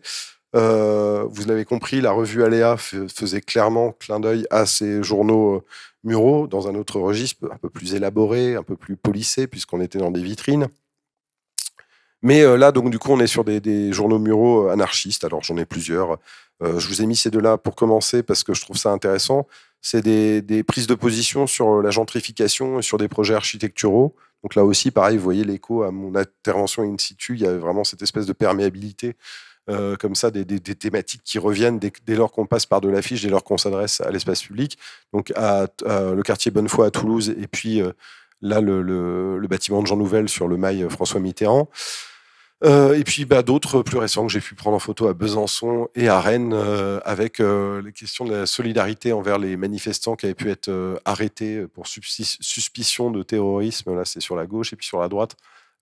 vous l'avez compris, la revue Aléa faisait clairement clin d'œil à ces journaux muraux dans un autre registre un peu plus élaboré, un peu plus polissé, puisqu'on était dans des vitrines. Mais euh, là, donc, du coup, on est sur des, journaux muraux euh, anarchistes. Alors, j'en ai plusieurs. Euh, je vous ai mis ces deux-là pour commencer parce que je trouve ça intéressant. C'est des, prises de position sur la gentrification et sur des projets architecturaux. Donc là aussi, pareil, vous voyez l'écho à mon intervention in situ. Il y avait vraiment cette espèce de perméabilité euh, comme ça, des, thématiques qui reviennent dès, lors qu'on passe par de l'affiche, dès lors qu'on s'adresse à l'espace public. Donc, à, le quartier Bonnefoy à Toulouse, et puis euh, là, le, bâtiment de Jean Nouvel sur le mail François Mitterrand. Euh, et puis bah, d'autres plus récents que j'ai pu prendre en photo à Besançon et à Rennes avec les questions de la solidarité envers les manifestants qui avaient pu être arrêtés pour suspicion de terrorisme. Là, c'est sur la gauche et puis sur la droite.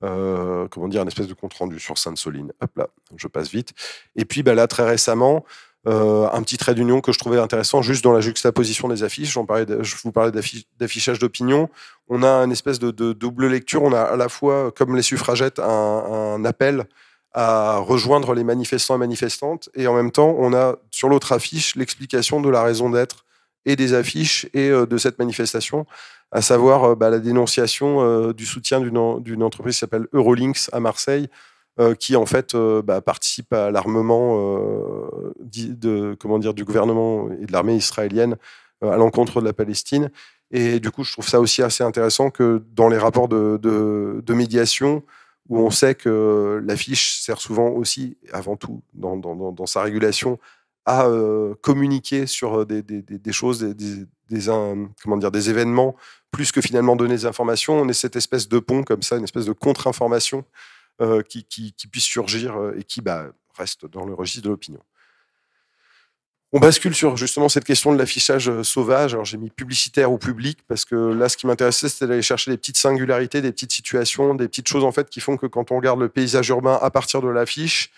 Euh, comment dire, un espèce de compte rendu sur Sainte-Soline. Hop là, je passe vite. Et puis bah là, très récemment, euh, un petit trait d'union que je trouvais intéressant juste dans la juxtaposition des affiches. je vous parlais d'affichage d'opinion. On a une espèce de, double lecture. On a à la fois, comme les suffragettes, un, un, appel à rejoindre les manifestants et manifestantes. Et en même temps, on a sur l'autre affiche l'explication de la raison d'être et des affiches et euh, de cette manifestation, à savoir euh, bah, la dénonciation euh, du soutien d'une entreprise qui s'appelle Eurolinks à Marseille, qui en fait bah, participe à l'armement comment dire, du gouvernement et de l'armée israélienne à l'encontre de la Palestine. Et du coup, je trouve ça aussi assez intéressant que dans les rapports de, médiation, où on sait que l'affiche sert souvent aussi, avant tout, dans, dans, sa régulation, à communiquer sur des, choses, des, comment dire, des événements, plus que finalement donner des informations. On est cette espèce de pont comme ça, une espèce de contre-information qui, puisse surgir et qui bah, reste dans le registre de l'opinion. On bascule sur justement cette question de l'affichage sauvage. Alors j'ai mis publicitaire ou public parce que là, ce qui m'intéressait, c'était d'aller chercher des petites singularités, des petites situations, des petites choses en fait qui font que quand on regarde le paysage urbain à partir de l'affiche,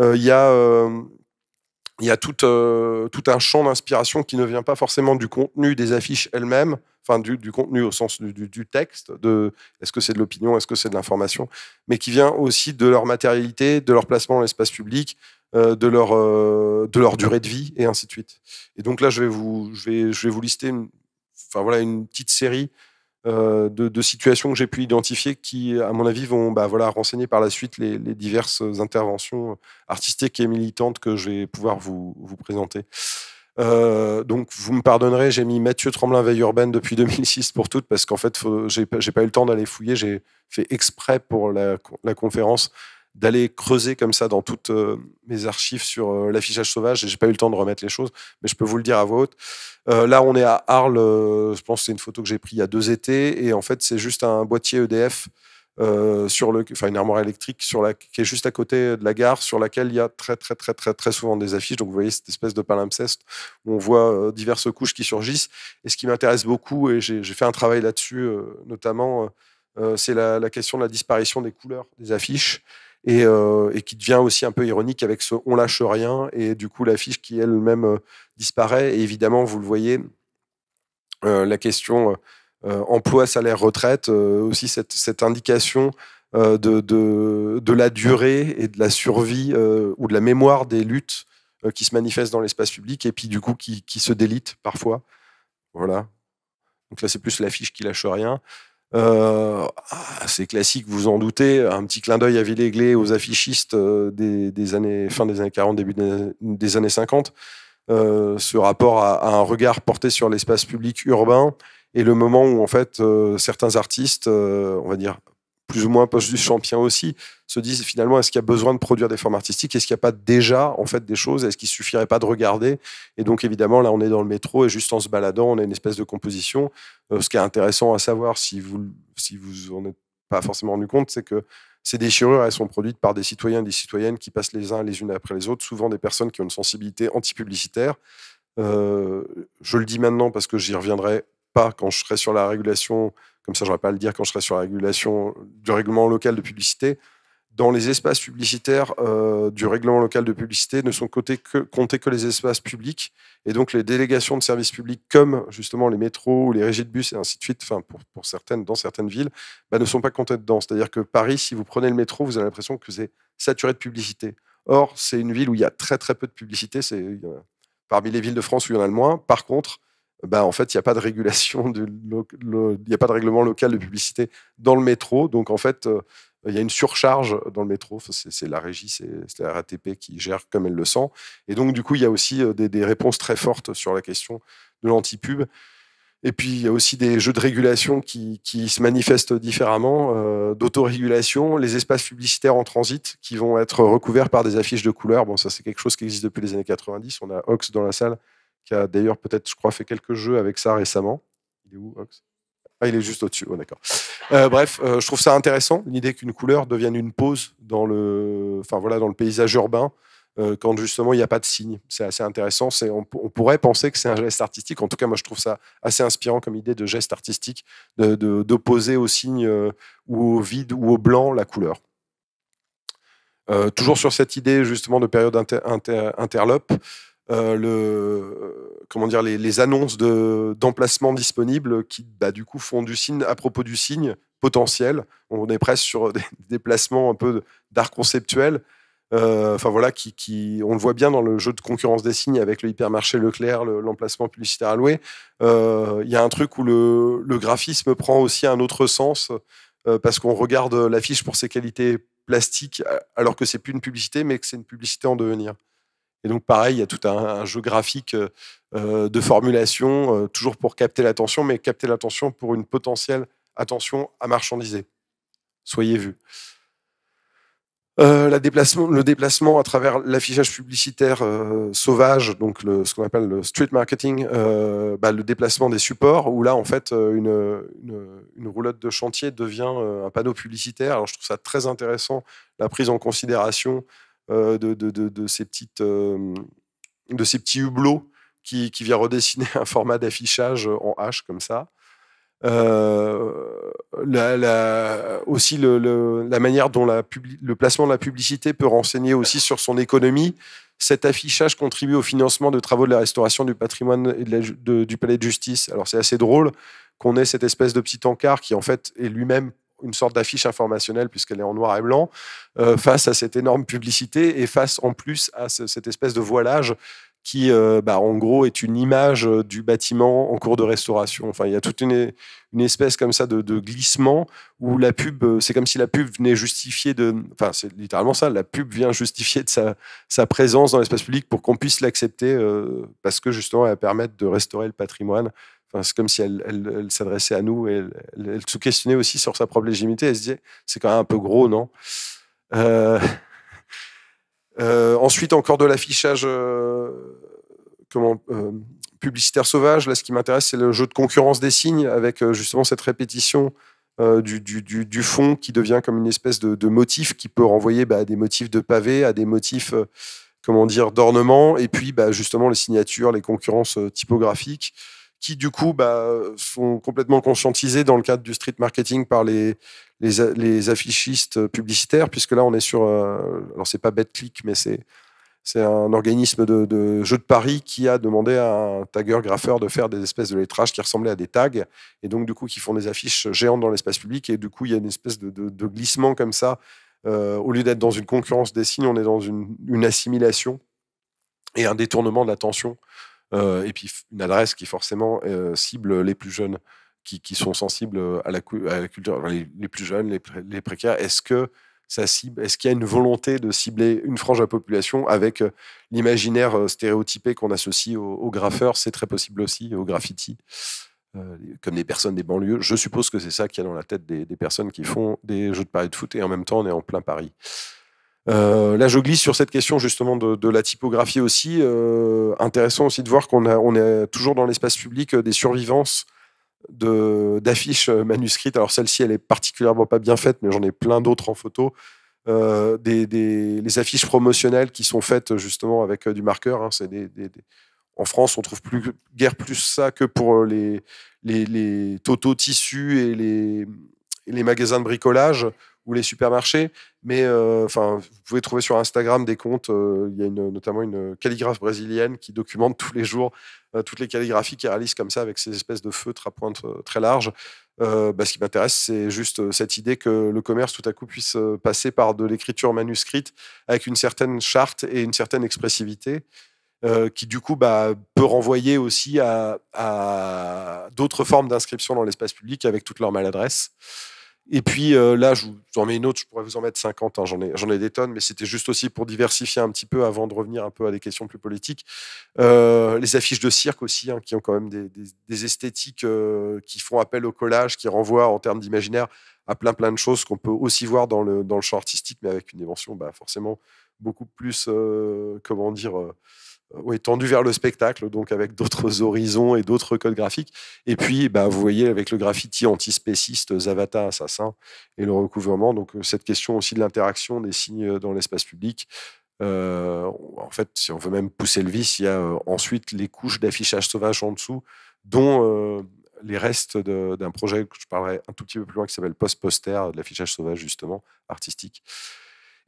il y a il y a tout, euh, tout un champ d'inspiration qui ne vient pas forcément du contenu des affiches elles-mêmes, enfin du, contenu au sens du, texte, de est-ce que c'est de l'opinion, est-ce que c'est de l'information, mais qui vient aussi de leur matérialité, de leur placement dans l'espace public, euh, de, leur, euh, de leur durée de vie, et ainsi de suite. Et donc là, je vais vous, je vais, vous lister enfin, voilà, une petite série euh, de, situations que j'ai pu identifier qui, à mon avis, vont bah, voilà, renseigner par la suite les, diverses interventions artistiques et militantes que je vais pouvoir vous, présenter. Euh, donc, vous me pardonnerez, j'ai mis Mathieu Tremblin Veille Urbaine depuis 2006 pour toutes parce qu'en fait, j'ai pas eu le temps d'aller fouiller. J'ai fait exprès pour la conférence d'aller creuser comme ça dans toutes euh, mes archives sur euh, l'affichage sauvage. J'ai pas eu le temps de remettre les choses, mais je peux vous le dire à voix haute. Euh, là, on est à Arles. je pense que c'est une photo que j'ai prise il y a deux étés. Et en fait, c'est juste un boîtier EDF, sur le, enfin, une armoire électrique sur la, qui est juste à côté de la gare, sur laquelle il y a très, très, très, très, très souvent des affiches. Donc, vous voyez cette espèce de palimpseste où on voit diverses couches qui surgissent. Et ce qui m'intéresse beaucoup, et j'ai fait un travail là-dessus, notamment, c'est la, la question de la disparition des couleurs des affiches euh, et, qui devient aussi un peu ironique avec ce on lâche rien et du coup l'affiche qui elle-même euh, disparaît. Et évidemment, vous le voyez, euh, la question emploi, salaire, retraite, aussi cette, indication de, la durée et de la survie ou de la mémoire des luttes qui se manifestent dans l'espace public et puis du coup qui, se délitent parfois. Voilà. Donc là, c'est plus l'affiche qui lâche rien. Euh, ah, c'est classique, vous en doutez, un petit clin d'œil à Villeglé aux affichistes euh, des, années, fin des années 40, début des années 50. Euh, ce rapport à, un regard porté sur l'espace public urbain et le moment où en fait certains artistes, on va dire plus ou moins poste du champion aussi, se disent finalement est-ce qu'il y a besoin de produire des formes artistiques Est-ce qu'il n'y a pas déjà en fait des choses Est-ce qu'il suffirait pas de regarder Et donc évidemment là on est dans le métro et juste en se baladant on a une espèce de composition. Euh, ce qui est intéressant à savoir si vous si vous en êtes pas forcément rendu compte, c'est que ces déchirures, elles sont produites par des citoyens et des citoyennes qui passent les uns les unes après les autres, souvent des personnes qui ont une sensibilité anti-publicitaire. Euh, je le dis maintenant parce que j'y reviendrai pas quand je serai sur la régulation comme ça je vais pas le dire quand je serai sur la régulation du règlement local de publicité, dans les espaces publicitaires euh, du règlement local de publicité ne sont comptés que, que les espaces publics. Et donc les délégations de services publics, comme justement les métros ou les régies de bus et ainsi de suite, enfin pour, certaines, dans certaines villes, bah, ne sont pas comptées dedans. C'est-à-dire que Paris, si vous prenez le métro, vous avez l'impression que c'est saturé de publicité. Or, c'est une ville où il y a très très peu de publicité. C'est parmi les villes de France où il y en a le moins. Par contre, bah, en fait, il n'y a pas de régulation, il n'y a pas de règlement local de publicité dans le métro. Donc, en fait, euh, il y a une surcharge dans le métro. c'est la régie, c'est la RATP qui gère comme elle le sent. Et donc, du coup, il y a aussi euh, des, réponses très fortes sur la question de l'anti-pub. Et puis, il y a aussi des jeux de régulation qui, se manifestent différemment, euh, d'autorégulation, les espaces publicitaires en transit qui vont être recouverts par des affiches de couleurs. Bon, ça, c'est quelque chose qui existe depuis les années 90. On a Ox dans la salle qui a d'ailleurs peut-être, je crois, fait quelques jeux avec ça récemment. Il est où, ah, il est juste au-dessus. Oh, d'accord. Euh, bref, euh, je trouve ça intéressant, l'idée qu'une couleur devienne une pause dans le, enfin, voilà, dans le paysage urbain, euh, quand justement il n'y a pas de signe. C'est assez intéressant. on, pourrait penser que c'est un geste artistique. En tout cas, moi, je trouve ça assez inspirant comme idée de geste artistique, de, d'opposer au signe ou au vide ou au blanc la couleur. toujours sur cette idée justement de période interlope, euh, comment dire, les, annonces d'emplacements disponibles qui, bah, du coup, font du signe à propos du signe potentiel. On est presque sur des, déplacements un peu d'art conceptuel. Euh, enfin voilà, qui, on le voit bien dans le jeu de concurrence des signes avec le hypermarché Leclerc, l'emplacement publicitaire alloué. Euh, il y a un truc où le, graphisme prend aussi un autre sens parce qu'on regarde l'affiche pour ses qualités plastiques alors que c'est plus une publicité mais que c'est une publicité en devenir. Et donc, pareil, il y a tout un, jeu graphique euh, euh, de formulation, euh, toujours pour capter l'attention, mais capter l'attention pour une potentielle attention à marchandiser. Soyez vus. le déplacement à travers l'affichage publicitaire sauvage, donc ce qu'on appelle le street marketing, bah, le déplacement des supports, où là, en fait, une, une roulotte de chantier devient un panneau publicitaire. Alors, je trouve ça très intéressant, la prise en considération euh, de, de, ces petites, euh, de ces petits hublots qui, qui vient redessiner un format d'affichage en H comme ça. Euh, la, aussi la manière dont la le placement de la publicité peut renseigner aussi sur son économie. Cet affichage contribue au financement de travaux de la restauration du patrimoine et du palais de justice. Alors c'est assez drôle qu'on ait cette espèce de petit encart qui en fait est lui-même une sorte d'affiche informationnelle puisqu'elle est en noir et blanc, euh, face à cette énorme publicité et face en plus à cette espèce de voilage qui, euh, bah, en gros, est une image euh, du bâtiment en cours de restauration. Enfin, il y a toute une, une espèce comme ça de, glissement où la pub, c'est comme si la pub venait justifier de, enfin, c'est littéralement ça, la pub vient justifier de sa, sa présence dans l'espace public pour qu'on puisse l'accepter parce que justement, elle va permettre de restaurer le patrimoine c'est comme si elle, s'adressait à nous et elle, se questionnait aussi sur sa propre légitimité. Elle se disait, c'est quand même un peu gros, non euh, euh, Ensuite, encore de l'affichage euh, publicitaire sauvage. Là, ce qui m'intéresse, c'est le jeu de concurrence des signes avec justement cette répétition du, fond qui devient comme une espèce de, motif qui peut renvoyer bah, à des motifs de pavé, à des motifs comment dire d'ornement, et puis bah, justement les signatures, les concurrences typographiques qui du coup bah, sont complètement conscientisés dans le cadre du street marketing par les, affichistes publicitaires, puisque là on est sur, euh, alors c'est pas BetClick, mais c'est c'est un organisme de, de jeu de paris qui a demandé à un tagueur graffeur de faire des espèces de lettrages qui ressemblaient à des tags, et donc du coup qui font des affiches géantes dans l'espace public, et du coup il y a une espèce de, glissement comme ça. Euh, au lieu d'être dans une concurrence des signes, on est dans une, une assimilation et un détournement de l'attention euh, et puis une adresse qui forcément euh, cible les plus jeunes, qui, sont sensibles euh, à la, culture, les, plus jeunes, les, précaires. Est-ce que ça cible Est-ce qu'il y a une volonté de cibler une frange de la population avec l'imaginaire stéréotypé qu'on associe aux, graffeurs C'est très possible aussi au graffiti, comme des personnes des banlieues. Je suppose que c'est ça qu'il y a dans la tête des, des, personnes qui font des jeux de paris de foot et en même temps on est en plein Paris. Euh, là, je glisse sur cette question justement de, la typographie aussi. Euh, intéressant aussi de voir qu'on est toujours dans l'espace public euh, des survivances de, d'affiches manuscrites. Alors celle-ci, elle est particulièrement pas bien faite, mais j'en ai plein d'autres en photo. des, les affiches promotionnelles qui sont faites justement avec du marqueur. Hein, en France, on trouve plus, guère plus ça que pour les, les, totaux tissus et les magasins de bricolage ou les supermarchés. Mais euh, enfin, vous pouvez trouver sur Instagram des comptes. Euh, il y a une, notamment une calligraphe brésilienne qui documente tous les jours euh, toutes les calligraphies qu'elle réalise comme ça avec ces espèces de feutres à pointe très larges. Bah, ce qui m'intéresse, c'est juste cette idée que le commerce, tout à coup, puisse passer par de l'écriture manuscrite avec une certaine charte et une certaine expressivité, qui du coup bah, peut renvoyer aussi à, à d'autres formes d'inscription dans l'espace public avec toute leur maladresse. Et puis euh, là, je vous en mets une autre, je pourrais vous en mettre 50, hein, j'en ai, ai, des tonnes, mais c'était juste aussi pour diversifier un petit peu avant de revenir un peu à des questions plus politiques. Euh, les affiches de cirque aussi, hein, qui ont quand même des, esthétiques euh, qui font appel au collage, qui renvoient en termes d'imaginaire à plein plein de choses qu'on peut aussi voir dans le, dans le champ artistique, mais avec une dimension bah, forcément beaucoup plus, comment dire euh, oui, tendu vers le spectacle, donc avec d'autres horizons et d'autres codes graphiques. Et puis, bah, vous voyez, avec le graffiti antispéciste, Zavata, assassin, et le recouvrement, donc euh, cette question aussi de l'interaction des signes euh, dans l'espace public. en fait, si on veut même pousser le vice, il y a ensuite les couches d'affichage sauvage en dessous, dont les restes d'un projet que je parlerai un tout petit peu plus loin qui s'appelle Post-Poster, de l'affichage sauvage, justement, artistique.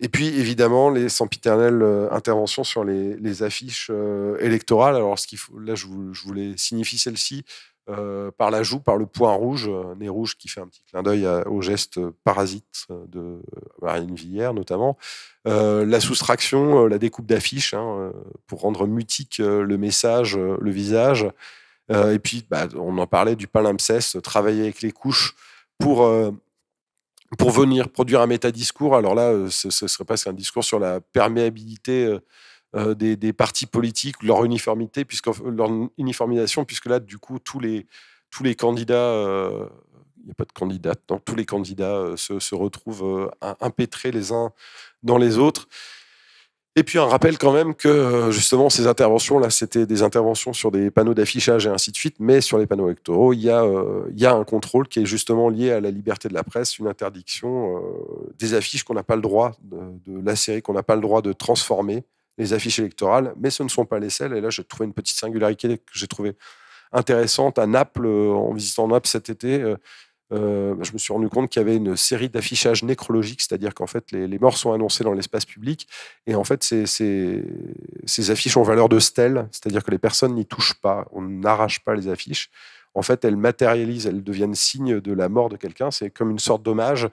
Et puis, évidemment, les sempiternelles euh, interventions sur les, affiches euh, électorales. Alors, ce qu'il faut, là, je, vous, je voulais signifier celle-ci euh, par la joue, par le point rouge, nez rouge qui fait un petit clin d'œil au geste parasite de Marine Villière, notamment. la soustraction, la découpe d'affiches hein, pour rendre mutique le message, le visage. et puis, bah, on en parlait du palimpseste, travailler avec les couches pour pour venir produire un métadiscours. Alors là, euh, ce, serait pas un discours sur la perméabilité euh, euh, des, partis politiques, leur uniformité, puisque leur uniformisation, puisque là, du coup, tous les tous les candidats, il n'y a pas de donc tous les candidats se, se, retrouvent impétrés les uns dans les autres. Et puis un rappel quand même que euh, justement ces interventions là, c'était des interventions sur des panneaux d'affichage et ainsi de suite, mais sur les panneaux électoraux, il y a, euh, il y un contrôle qui est justement lié à la liberté de la presse, une interdiction euh, des affiches qu'on n'a pas le droit de, de la série, qu'on n'a pas le droit de transformer les affiches électorales, mais ce ne sont pas les celles. Et là, j'ai trouvé une petite singularité que j'ai trouvée intéressante à Naples en visitant Naples cet été. Euh, je me suis rendu compte qu'il y avait une série d'affichages nécrologiques, c'est-à-dire qu'en fait, les, morts sont annoncés dans l'espace public, et en fait, ces, affiches ont valeur de stèle, c'est-à-dire que les personnes n'y touchent pas, on n'arrache pas les affiches. En fait, elles matérialisent, elles deviennent signe de la mort de quelqu'un, c'est comme une sorte d'hommage.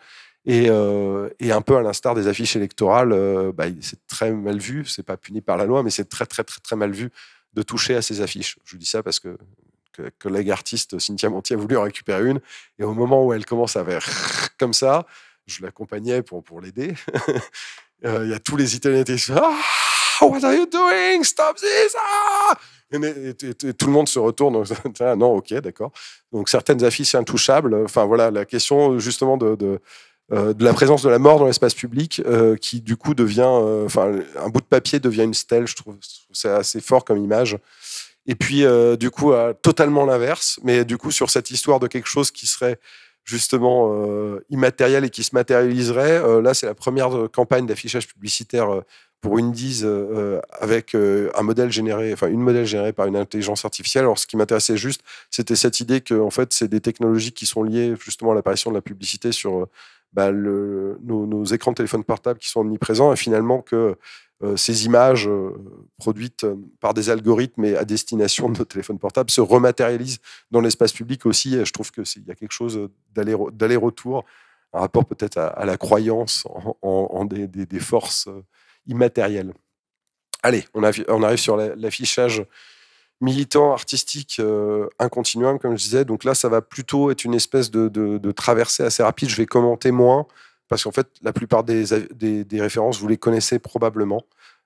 Et, euh, un peu à l'instar des affiches électorales, euh, bah, c'est très mal vu, c'est pas puni par la loi, mais c'est très, très, très, très mal vu de toucher à ces affiches. Je dis ça parce que collègue artiste Cynthia Monti a voulu en récupérer une. Et au moment où elle commence à faire comme ça, je l'accompagnais pour, pour l'aider. Euh, il y a tous les Italiens qui disent ah, What are you doing? Stop this! Ah et, tout le monde se retourne. non, ok, d'accord. Donc certaines affiches intouchables. Enfin voilà, la question justement de, de euh, la présence de la mort dans l'espace public, euh, qui du coup devient, enfin, un bout de papier devient une stèle. Je trouve, c'est assez fort comme image. Et puis, euh, du coup, totalement l'inverse, mais du coup, sur cette histoire de quelque chose qui serait justement euh, immatériel et qui se matérialiserait, euh, là, c'est la première campagne d'affichage publicitaire pour une dise avec un modèle généré, enfin, une modèle générée par une intelligence artificielle. Alors, ce qui m'intéressait juste, c'était cette idée que, en fait, c'est des technologies qui sont liées justement à l'apparition de la publicité sur bah, le, nos, écrans de téléphone portable qui sont omniprésents et finalement que euh, ces images euh, produites euh, par des algorithmes et à destination de nos téléphones portables se rematérialisent dans l'espace public aussi. je trouve qu'il y a quelque chose d'aller-retour, un rapport peut-être à, la croyance en, des, forces immatérielles. Allez, on, on arrive sur l'affichage militant, artistique, euh, comme je disais. Donc là, ça va plutôt être une espèce de, traversée assez rapide. Je vais commenter moins, parce qu'en fait, la plupart des, des, références, vous les connaissez probablement.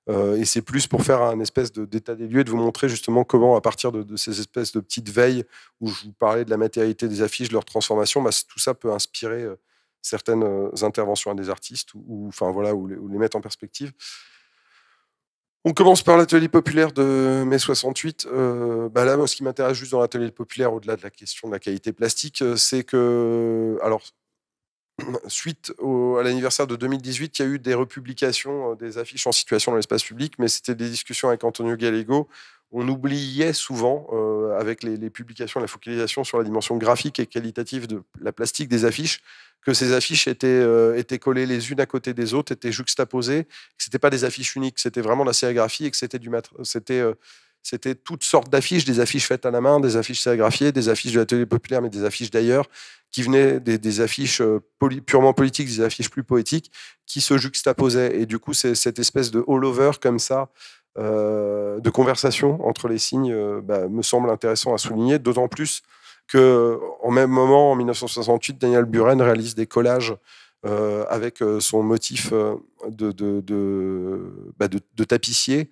Euh, et c'est plus pour faire un espèce d'état des lieux et de vous montrer justement comment, à partir de, ces espèces de petites veilles où je vous parlais de la matérialité des affiches, leur transformation, bah, tout ça peut inspirer euh, certaines euh, interventions à des artistes ou, enfin, voilà, ou les mettre en perspective. On commence par l'atelier populaire de mai 68. Euh, bah là, moi, ce qui m'intéresse juste dans l'atelier populaire, au-delà de la question de la qualité plastique, euh, c'est que, alors, suite à l'anniversaire de 2018, il y a eu des republications euh, des affiches en situation dans l'espace public, mais c'était des discussions avec Antonio Gallego. On oubliait souvent, avec les publications, la focalisation sur la dimension graphique et qualitative de la plastique des affiches, que ces affiches étaient, euh, étaient collées les unes à côté des autres, étaient juxtaposées, que ce n'était pas des affiches uniques, c'était vraiment la sérigraphie et que c'était du c'était euh, c'était toutes sortes d'affiches, des affiches faites à la main, des affiches sérigraphiées, des affiches de l'atelier populaire, mais des affiches d'ailleurs, qui venaient des, affiches euh, purement politiques, des affiches plus poétiques, qui se juxtaposaient. Et du coup, c'est cette espèce de all-over comme ça, de conversation entre les signes, bah, me semble intéressant à souligner, d'autant plus que en même moment, en 1968, Daniel Buren réalise des collages euh, avec euh, son motif euh, bah, de, de, tapissier,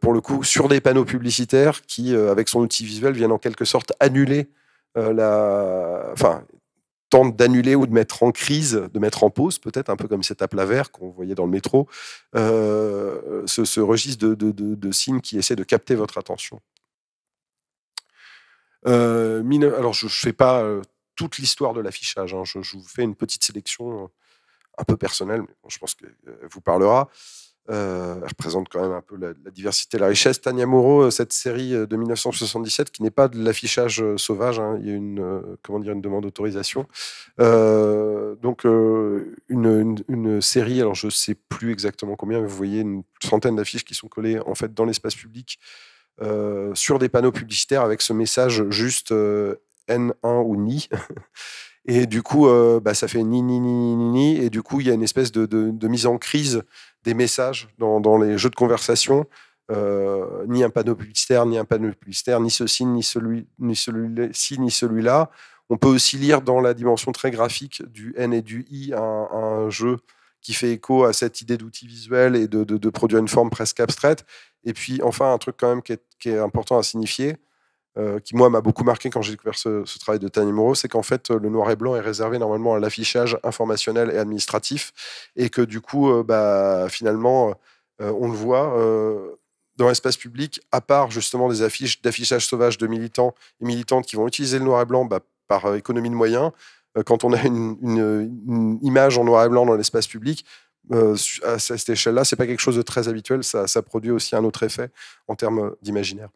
pour le coup, sur des panneaux publicitaires qui, avec son outil visuel, viennent en quelque sorte annuler la. Enfin, tente d'annuler ou de mettre en crise, de mettre en pause, peut-être un peu comme cet à vert qu'on voyait dans le métro, ce, ce, registre de signes qui essaie de capter votre attention. Euh, alors, je ne fais pas euh, toute l'histoire de l'affichage. Hein. Je, vous fais une petite sélection euh, un peu personnelle, mais je pense qu'elle vous parlera. elle représente quand même un peu la, diversité, la richesse. Tania Moreau, cette série de 1977 qui n'est pas de l'affichage sauvage, hein. il y a une, comment dire, une demande d'autorisation. donc une, série, alors je ne sais plus exactement combien, mais vous voyez une centaine d'affiches qui sont collées en fait dans l'espace public euh, sur des panneaux publicitaires avec ce message juste euh, N1 ou ni. Et du coup, euh, bah, ça fait ni, ni, ni, ni, ni. Et du coup, il y a une espèce de, de, mise en crise des messages dans, dans les jeux de conversation. ni un panneau publicitaire, ni un panneau publicitaire, ni ceci, ni celui, ni celui-ci, ni celui-là. On peut aussi lire dans la dimension très graphique du N et du I un jeu qui fait écho à cette idée d'outil visuel et de, de, produire une forme presque abstraite. Et puis enfin, un truc quand même qui est, qui est important à signifier, euh, qui moi m'a beaucoup marqué quand j'ai découvert ce, travail de Tani Moreau, c'est qu'en fait le noir et blanc est réservé normalement à l'affichage informationnel et administratif, et que du coup, euh, bah, finalement, euh, on le voit dans l'espace public, à part justement des affiches d'affichage sauvage de militants et militantes qui vont utiliser le noir et blanc bah, par économie de moyens, euh, quand on a une, image en noir et blanc dans l'espace public, euh, à cette échelle-là, c'est pas quelque chose de très habituel. Ça, produit aussi un autre effet en termes d'imaginaire.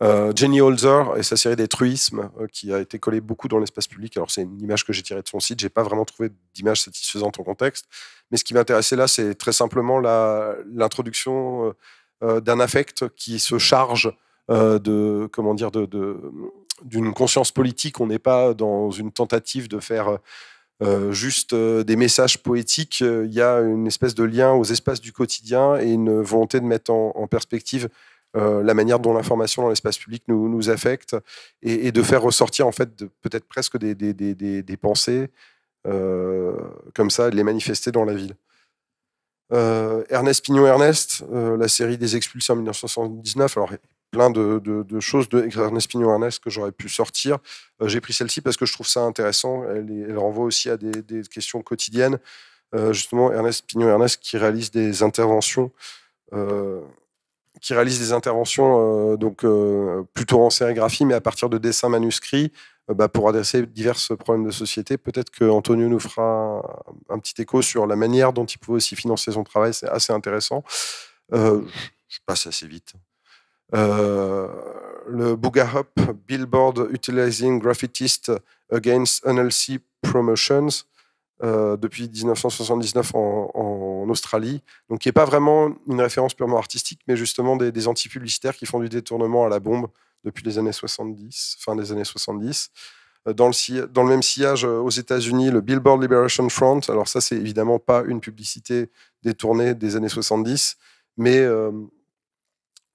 Euh, Jenny Holzer et sa série des truismes qui a été collée beaucoup dans l'espace public. Alors c'est une image que j'ai tirée de son site. J'ai pas vraiment trouvé d'image satisfaisante en contexte. Mais ce qui m'intéressait là, c'est très simplement l'introduction d'un affect qui se charge euh, de comment dire de, d'une conscience politique. On n'est pas dans une tentative de faire euh, juste euh, des messages poétiques. Il y a une espèce de lien aux espaces du quotidien et une volonté de mettre en, perspective la manière dont l'information dans l'espace public nous, nous affecte et, de faire ressortir en fait peut-être presque des, des, des, des pensées comme ça, de les manifester dans la ville. Ernest Pignon Ernest, la série des expulsions en 1979. Alors plein de, choses de Ernest Ernest que j'aurais pu sortir. Euh, j'ai pris celle-ci parce que je trouve ça intéressant. Elle, renvoie aussi à des, questions quotidiennes. Euh, justement, Ernest Pignon Ernest qui réalise des interventions. Euh, qui réalise des interventions donc plutôt en sérigraphie, mais à partir de dessins manuscrits bah, pour adresser divers problèmes de société. Peut-être que Antonio nous fera un petit écho sur la manière dont il pouvait aussi financer son travail. C'est assez intéressant. je passe assez vite euh, le Booga Billboard Utilizing Graffitists Against NLC Promotions euh, depuis 1979 en, Australie, donc qui n'est pas vraiment une référence purement artistique, mais justement des, anti-publicitaires qui font du détournement à la bombe depuis les années 70, fin des années 70. Euh, dans le, dans le même sillage aux États-Unis, le Billboard Liberation Front, alors ça, c'est évidemment pas une publicité détournée des années 70, mais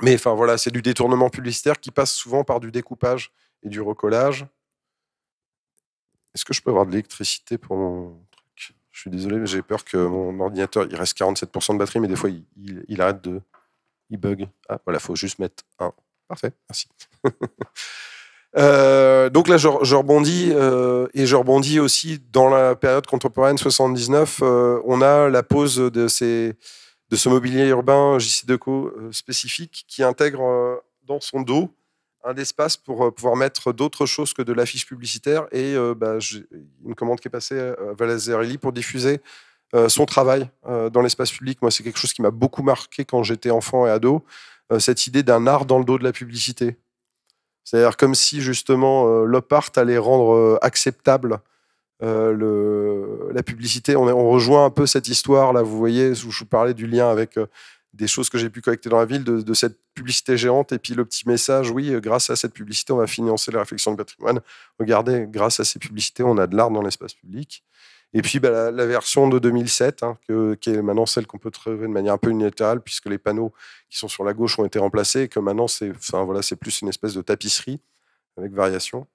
mais enfin voilà, c'est du détournement publicitaire qui passe souvent par du découpage et du recollage. Est-ce que je peux avoir de l'électricité pour mon truc Je suis désolé, mais j'ai peur que mon ordinateur, il reste 47% de batterie, mais des fois, il, arrête de... Il bug. Ah, voilà, il faut juste mettre un. Parfait, merci. Euh, donc là, je, rebondis, euh, et je rebondis aussi dans la période contemporaine 79, euh, on a la pause de ces de ce mobilier urbain JC Deco euh, spécifique qui intègre euh, dans son dos un espace pour euh, pouvoir mettre d'autres choses que de l'affiche publicitaire. Et bah, une commande qui est passée à Valazerelli pour diffuser son travail dans l'espace public. Moi, c'est quelque chose qui m'a beaucoup marqué quand j'étais enfant et ado, cette idée d'un art dans le dos de la publicité. C'est-à-dire comme si justement l'opart allait rendre acceptable euh, le, la publicité. On, on, rejoint un peu cette histoire, là, vous voyez, je vous parlais du lien avec euh, des choses que j'ai pu collecter dans la ville, de, cette publicité géante, et puis le petit message, oui, euh, grâce à cette publicité, on va financer la réflexion de patrimoine. Regardez, grâce à ces publicités, on a de l'art dans l'espace public. Et puis bah, la, version de 2007, hein, qui est maintenant celle qu'on peut trouver de manière un peu unilatérale, puisque les panneaux qui sont sur la gauche ont été remplacés, et que maintenant c'est enfin, voilà, plus une espèce de tapisserie avec variation.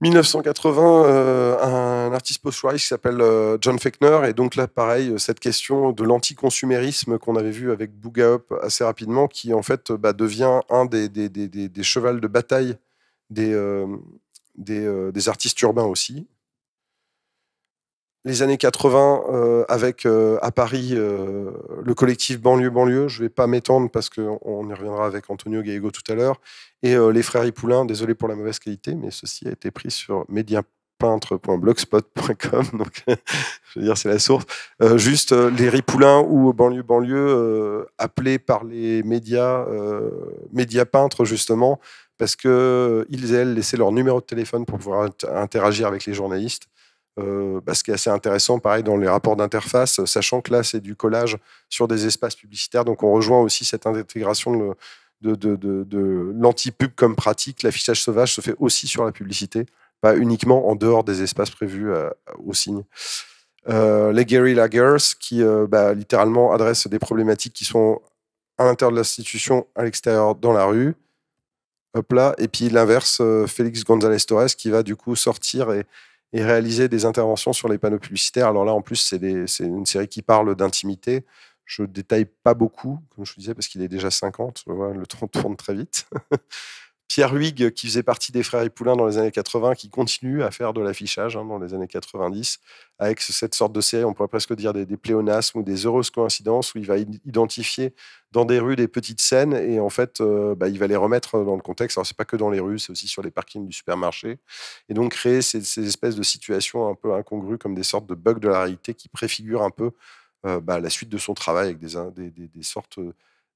1980, euh, un artiste post wariste qui s'appelle euh, John Fechner. Et donc là, pareil, euh, cette question de l'anticonsumérisme qu'on avait vu avec Booga Up assez rapidement, qui en fait bah, devient un des, des, chevals de bataille des, artistes urbains aussi les années 80 euh, avec euh, à Paris euh, le collectif banlieue banlieue. Je ne vais pas m'étendre parce qu'on y reviendra avec Antonio Gallego tout à l'heure et les frères Ripoulin, Désolé pour la mauvaise qualité, mais ceci a été pris sur mediapaintre.blogspot.com Donc, je veux dire, c'est la source. juste les Ripoulins ou banlieue banlieue appelés par les médias médias peintres justement parce que ils elles laissaient leur numéro de téléphone pour pouvoir interagir avec les journalistes. Euh, bah, ce qui est assez intéressant, pareil, dans les rapports d'interface, euh, sachant que là, c'est du collage sur des espaces publicitaires. Donc, on rejoint aussi cette intégration de, l'anti-pub comme pratique. L'affichage sauvage se fait aussi sur la publicité, pas uniquement en dehors des espaces prévus euh, au signe. les Gary Girls qui bah, littéralement adressent des problématiques qui sont à l'intérieur de l'institution, à l'extérieur, dans la rue. Hop là. Et puis l'inverse, Félix González Torres, qui va du coup sortir et et réaliser des interventions sur les panneaux publicitaires. Alors là, en plus, c'est une série qui parle d'intimité. Je détaille pas beaucoup, comme je vous disais, parce qu'il est déjà 50. Le temps tourne très vite. Pierre Huyghe, qui faisait partie des frères Époulin dans les années 80, qui continue à faire de l'affichage hein, dans les années 90, avec cette sorte de série, on pourrait presque dire des, pléonasmes ou des heureuses coïncidences, où il va identifier dans des rues des petites scènes et en fait, euh, bah, il va les remettre dans le contexte. Alors, c'est pas que dans les rues, c'est aussi sur les parkings du supermarché. Et donc, créer ces, espèces de situations un peu incongrues, comme des sortes de bugs de la réalité qui préfigurent un peu euh, bah, la suite de son travail avec des, sortes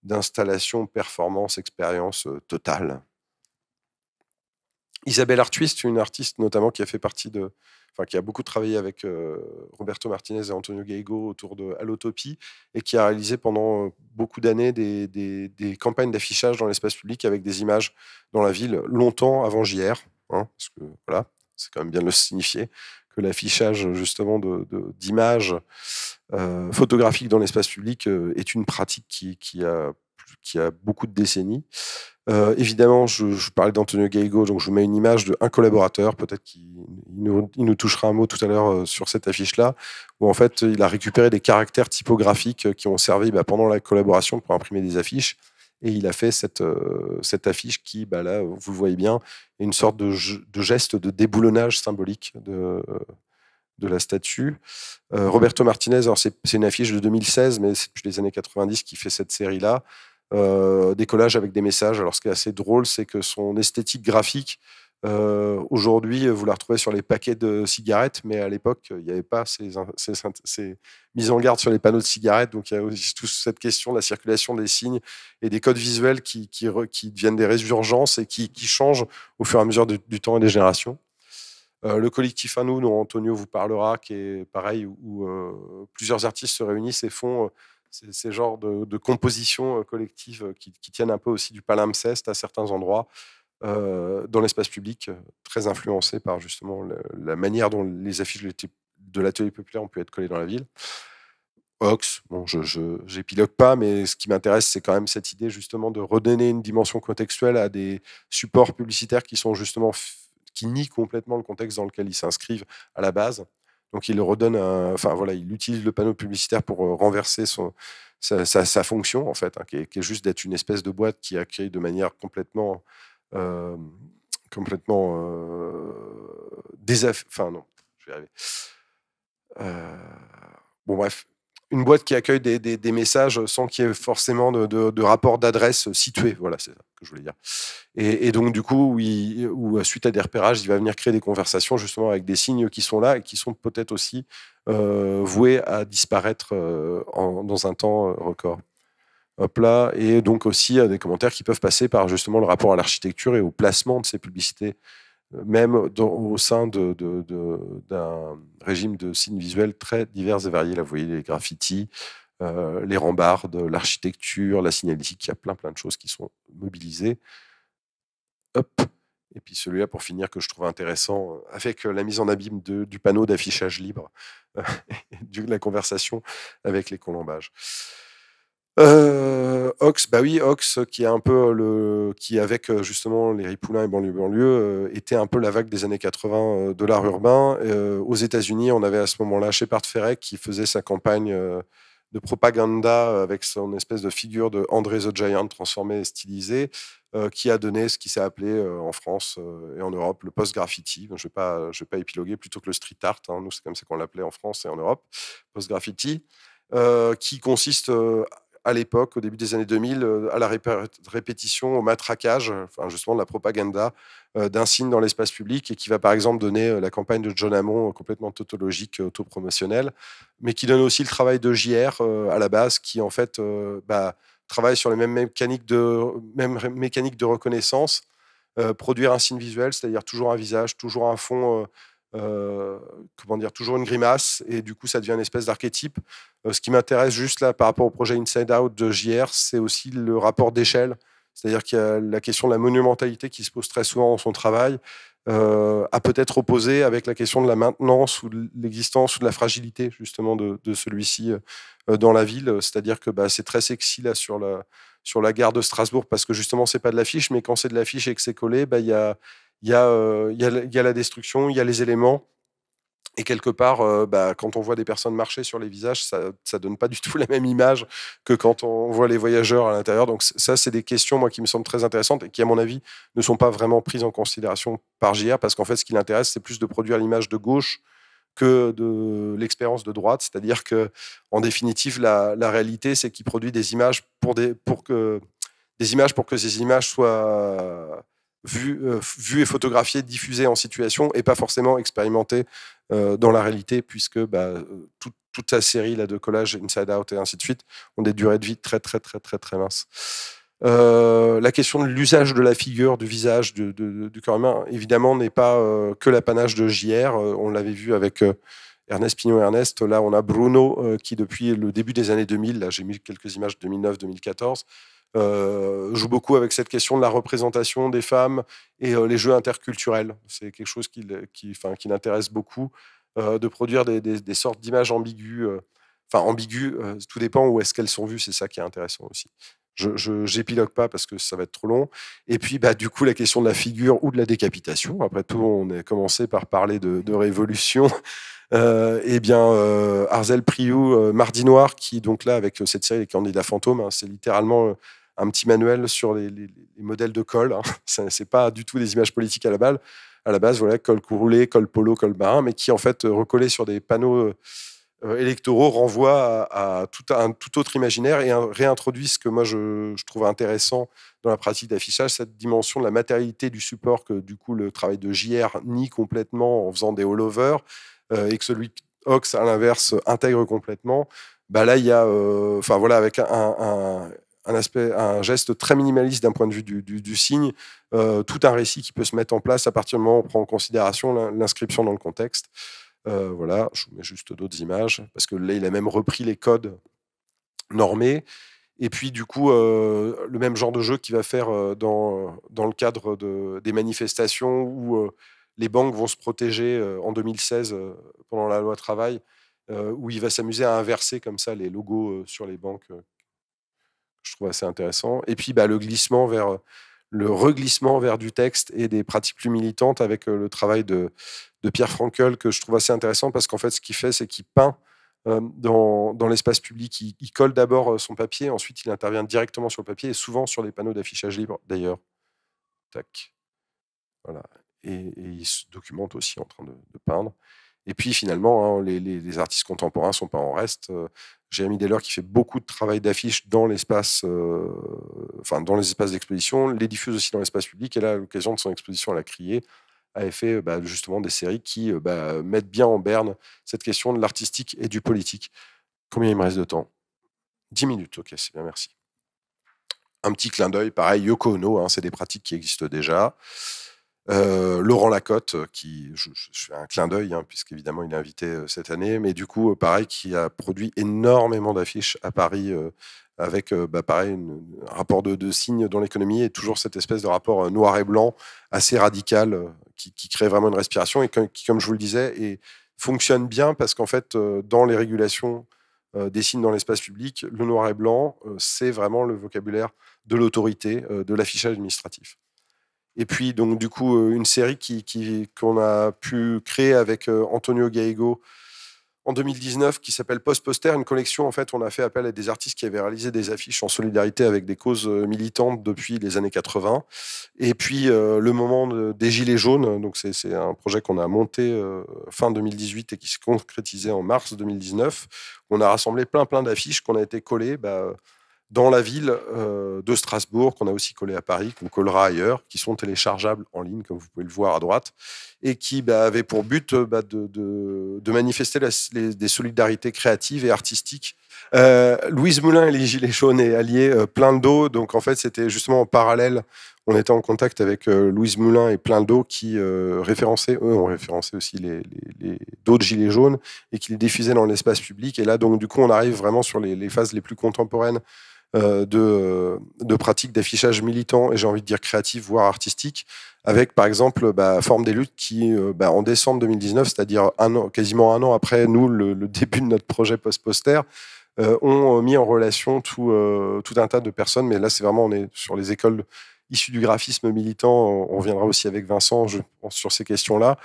d'installations, performances, expériences euh, totales. Isabelle Artwist, une artiste notamment qui a fait partie de, enfin qui a beaucoup travaillé avec euh, Roberto Martinez et Antonio Gaigo autour de Allotopie et qui a réalisé pendant euh, beaucoup d'années des, campagnes d'affichage dans l'espace public avec des images dans la ville longtemps avant JR, hein, parce que voilà, c'est quand même bien de le signifier que l'affichage justement d'images euh, photographiques dans l'espace public est une pratique qui, qui, a qui a beaucoup de décennies. Euh, évidemment, je, je parlais d'Antonio Gallego, donc je vous mets une image d'un collaborateur, peut-être qu'il nous, touchera un mot tout à l'heure euh, sur cette affiche-là, où en fait il a récupéré des caractères typographiques euh, qui ont servi bah, pendant la collaboration pour imprimer des affiches, et il a fait cette, affiche qui, bah, là, vous le voyez bien, est une sorte de, geste de déboulonnage symbolique de de la statue. Roberto Martinez, alors c'est, une affiche de 2016, mais c'est depuis les années 90 qui fait cette série-là. Euh, des collages avec des messages. Alors, ce qui est assez drôle, c'est que son esthétique graphique, euh, Aujourd'hui, vous la retrouvez sur les paquets de cigarettes, mais à l'époque, il n'y avait pas ces, ces, mises en garde sur les panneaux de cigarettes. Donc, il y a aussi toute cette question de la circulation des signes et des codes visuels qui, qui, deviennent des résurgences et qui, changent au fur et à mesure du, temps et des générations. Euh, le collectif à nous, dont Antonio vous parlera, qui est pareil, où, plusieurs artistes se réunissent et font ces, genres de, compositions euh, collectives euh, qui, tiennent un peu aussi du palimpseste à certains endroits euh, dans l'espace public, très influencé par justement la manière dont les affiches de l'atelier populaire ont pu être collées dans la ville. Ox, bon, je n'épilogue pas, mais ce qui m'intéresse, c'est quand même cette idée justement de redonner une dimension contextuelle à des supports publicitaires qui sont justement qui nient complètement le contexte dans lequel ils s'inscrivent à la base. Donc il redonne, enfin voilà, il utilise le panneau publicitaire pour euh, renverser son, sa, fonction en fait, hein, qui, est, juste d'être une espèce de boîte qui a créé de manière complètement, euh, complètement euh, Enfin non, je vais arriver. Euh, bon bref, une boîte qui accueille des, messages sans qu'il y ait forcément de, rapport d'adresse situé. Voilà, c'est ça que je voulais dire. Et, donc, du coup, euh, suite à des repérages, il va venir créer des conversations justement avec des signes qui sont là et qui sont peut-être aussi euh, voués à disparaître euh, dans un temps record. Hop là. Et donc aussi des commentaires qui peuvent passer par justement le rapport à l'architecture et au placement de ces publicités même au sein d'un régime de signes visuels très divers et variés. Là, vous voyez les graffitis, euh, les rambardes, l'architecture, la signalétique, il y a plein, plein de choses qui sont mobilisées. Hop. Et puis celui-là, pour finir, que je trouve intéressant, euh, avec la mise en abîme du panneau d'affichage libre, de la conversation avec les colombages euh, Ox, bah oui, Ox, qui est un peu euh, le, qui avec euh, justement les Ripoulins et banlieue banlieue, euh, était un peu la vague des années 80 de l'art urbain. aux États-Unis, on avait à ce moment-là Shepard Ferret qui faisait sa campagne de propaganda avec son espèce de figure de André the Giant transformé et stylisé, qui a donné ce qui s'est appelé en France et en Europe le post-graffiti. Je ne vais, pas, je vais pas épiloguer plutôt que le street art. Hein. nous, c'est comme ça qu'on l'appelait en France et en Europe, post-graffiti. qui consiste à l'époque, au début des années 2000, euh, à la répétition, au matraquage, euh, enfin justement de la propagande euh, d'un signe dans l'espace public et qui va par exemple donner la campagne de John Hammond complètement tautologique, autopromotionnelle, mais qui donne aussi le travail de JR à la base, qui en fait bah, travaille sur les mêmes mécaniques de, même mécanique de reconnaissance, produire un signe visuel, c'est-à-dire toujours un visage, toujours un fond. Euh, comment dire, toujours une grimace, et du coup, ça devient une espèce d'archétype. Euh, ce qui m'intéresse juste là par rapport au projet Inside Out de JR, c'est aussi le rapport d'échelle, c'est-à-dire qu'il y a la question de la monumentalité qui se pose très souvent dans son travail, euh, à peut-être opposer avec la question de la maintenance ou de l'existence ou de la fragilité justement de, celui-ci euh, dans la ville. C'est-à-dire que bah, c'est très sexy là sur la, sur la gare de Strasbourg parce que justement c'est pas de l'affiche, mais quand c'est de l'affiche et que c'est collé, bah, il y a euh, il y, a, la destruction, il y a les éléments. Et quelque part, euh, bah, quand on voit des personnes marcher sur les visages, ça ne donne pas du tout la même image que quand on voit les voyageurs à l'intérieur. Donc ça, c'est des questions, moi, qui me semblent très intéressantes et qui, à mon avis, ne sont pas vraiment prises en considération par JR, parce qu'en fait, ce qui l'intéresse, c'est plus de produire l'image de gauche que de l'expérience de droite. C'est-à-dire que, en définitive, la, réalité, c'est qu'il produit des images pour, des, pour que des images pour que ces images soient vu, euh, et photographié, diffusé en situation et pas forcément expérimenté euh, dans la réalité, puisque bah, euh, toute sa série là, de collages Inside Out et ainsi de suite ont des durées de vie très, très, très, très, très minces. la question de l'usage de la figure, du visage, du corps humain, évidemment, n'est pas que l'apanage de JR. on l'avait vu avec Ernest Pignon-Ernest. Là, on a Bruno qui, depuis le début des années 2000, là, j'ai mis quelques images 2009-2014, euh, joue beaucoup avec cette question de la représentation des femmes et euh, les jeux interculturels. C'est quelque chose qui, qui, enfin, qui l'intéresse beaucoup, euh, de produire des, sortes d'images ambiguës. Enfin, ambiguës, tout dépend où est-ce qu'elles sont vues, c'est ça qui est intéressant aussi. Je n'épilogue pas parce que ça va être trop long. Et puis, bah, du coup, la question de la figure ou de la décapitation. Après tout, on a commencé par parler de, révolution. et eh bien, Arzel Priou, Mardi Noir, qui donc là, avec cette série Les Candidats Fantômes, hein, c'est littéralement un petit manuel sur les, modèles de col. Hein. c'est Ce n'est pas du tout des images politiques à la balle. À la base, voilà, col courroulé, col polo, col marin, mais qui en fait euh, recollé sur des panneaux euh, euh, électoraux renvoie à, tout, un tout autre imaginaire et réintroduit ce que moi je, trouve intéressant dans la pratique d'affichage, cette dimension de la matérialité du support que du coup le travail de JR nie complètement en faisant des all-over et que celui Ox à l'inverse intègre complètement. Bah là, il y a, enfin voilà, avec un, un, aspect, un geste très minimaliste d'un point de vue du, signe, euh, tout un récit qui peut se mettre en place à partir du moment où on prend en considération l'inscription dans le contexte. Euh, voilà, je vous mets juste d'autres images, parce que là, il a même repris les codes normés. Et puis, du coup, euh, le même genre de jeu qu'il va faire dans, dans le cadre de, des manifestations où les banques vont se protéger en 2016 pendant la loi travail. où il va s'amuser à inverser comme ça les logos sur les banques je trouve assez intéressant. Et puis bah, le glissement vers euh, le reglissement vers du texte et des pratiques plus militantes avec euh, le travail de, Pierre Frankel que je trouve assez intéressant parce qu'en fait ce qu'il fait c'est qu'il peint euh, dans, l'espace public. Il, colle d'abord son papier, ensuite il intervient directement sur le papier et souvent sur les panneaux d'affichage libre d'ailleurs. Tac. Voilà. Et, il se documente aussi en train de peindre. Et puis finalement, hein, les, artistes contemporains sont pas en reste. Euh, Jérémy Deller qui fait beaucoup de travail d'affiche dans l'espace, euh, enfin dans les espaces d'exposition, les diffuse aussi dans l'espace public. Et là, à l'occasion de son exposition à la Criée, avait fait euh, bah, justement des séries qui bah, mettent bien en berne cette question de l'artistique et du politique. Combien il me reste de temps 10 minutes, ok, c'est bien, merci. Un petit clin d'œil, pareil, Yoko Ono, hein, c'est des pratiques qui existent déjà. Euh, Laurent Lacotte, euh, qui, je, suis fais un clin d'œil, hein, puisqu'évidemment il est invité euh, cette année, mais du coup, pareil, qui a produit énormément d'affiches à Paris, avec, bah, pareil, un rapport de, signes dans l'économie, et toujours cette espèce de rapport noir et blanc assez radical, qui, crée vraiment une respiration, et qui, comme je vous le disais, et fonctionne bien, parce qu'en fait, dans les régulations des signes dans l'espace public, le noir et blanc, c'est vraiment le vocabulaire de l'autorité, de l'affichage administratif. Et puis, donc, du coup, euh, une série qu'on qui, a pu créer avec euh, Antonio Gallego en 2019 qui s'appelle Post Poster, une collection. En fait, on a fait appel à des artistes qui avaient réalisé des affiches en solidarité avec des causes euh, militantes depuis les années 80. Et puis, le moment des Gilets jaunes. Donc, c'est un projet qu'on a monté fin 2018 et qui se concrétisait en mars 2019. On a rassemblé plein, plein d'affiches qu'on a été collées. Bah, dans la ville euh, de Strasbourg, qu'on a aussi collé à Paris, qu'on collera ailleurs, qui sont téléchargeables en ligne, comme vous pouvez le voir à droite, et qui bah, avaient pour but euh, bah, de, de, de, manifester des solidarités créatives et artistiques. Euh, Louise Moulin et les Gilets jaunes et alliés plein d'eau. Donc en fait, c'était justement en parallèle, on était en contact avec Louise Moulin et plein d'eau qui référençaient, eux ont référencé aussi les, les, les d'autres Gilets jaunes et qui les diffusaient dans l'espace public. Et là, donc du coup, on arrive vraiment sur les, les phases les plus contemporaines euh, de, euh, de pratiques d'affichage militant et j'ai envie de dire créatif, voire artistique, avec par exemple bah, Forme des luttes qui, euh, bah, en décembre 2019, c'est-à-dire un an, quasiment un an après nous, le, début de notre projet post-poster, ont mis en relation tout, tout un tas de personnes, mais là c'est vraiment, on est sur les écoles issues du graphisme militant, on reviendra aussi avec Vincent je pense, sur ces questions-là,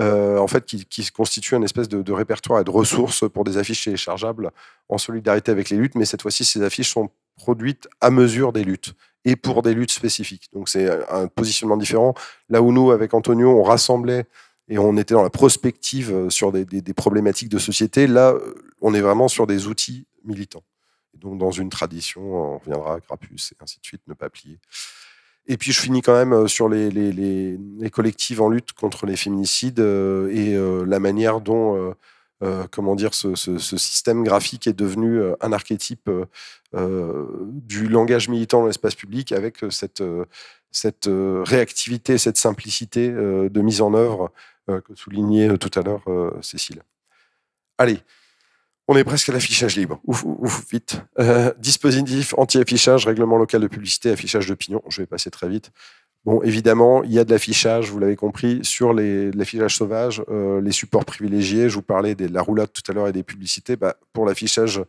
en fait, qui, qui constitue une espèce de, de, répertoire et de ressources pour des affiches téléchargeables en solidarité avec les luttes, mais cette fois-ci, ces affiches sont produites à mesure des luttes et pour des luttes spécifiques. Donc c'est euh, un positionnement différent. Là où nous, avec Antonio, on rassemblait et on était dans la prospective euh, sur des, problématiques de société, là, euh, on est vraiment sur des outils militants. Donc dans une tradition, on reviendra à Grappus et ainsi de suite, ne pas plier. Et puis je finis quand même sur les, collectives les collectifs en lutte contre les féminicides et la manière dont euh, comment dire, ce, système graphique est devenu euh, un archétype euh, du langage militant dans l'espace public avec cette, réactivité, cette simplicité de mise en œuvre que soulignait tout à l'heure Cécile. Allez, on est presque à l'affichage libre. Ouf, vite. dispositif anti-affichage, règlement local de publicité, affichage d'opinion. Je vais passer très vite. Bon, évidemment, il y a de l'affichage, vous l'avez compris, sur l'affichage sauvage, euh, les supports privilégiés. Je vous parlais de la roulade tout à l'heure et des publicités. Bah, pour l'affichage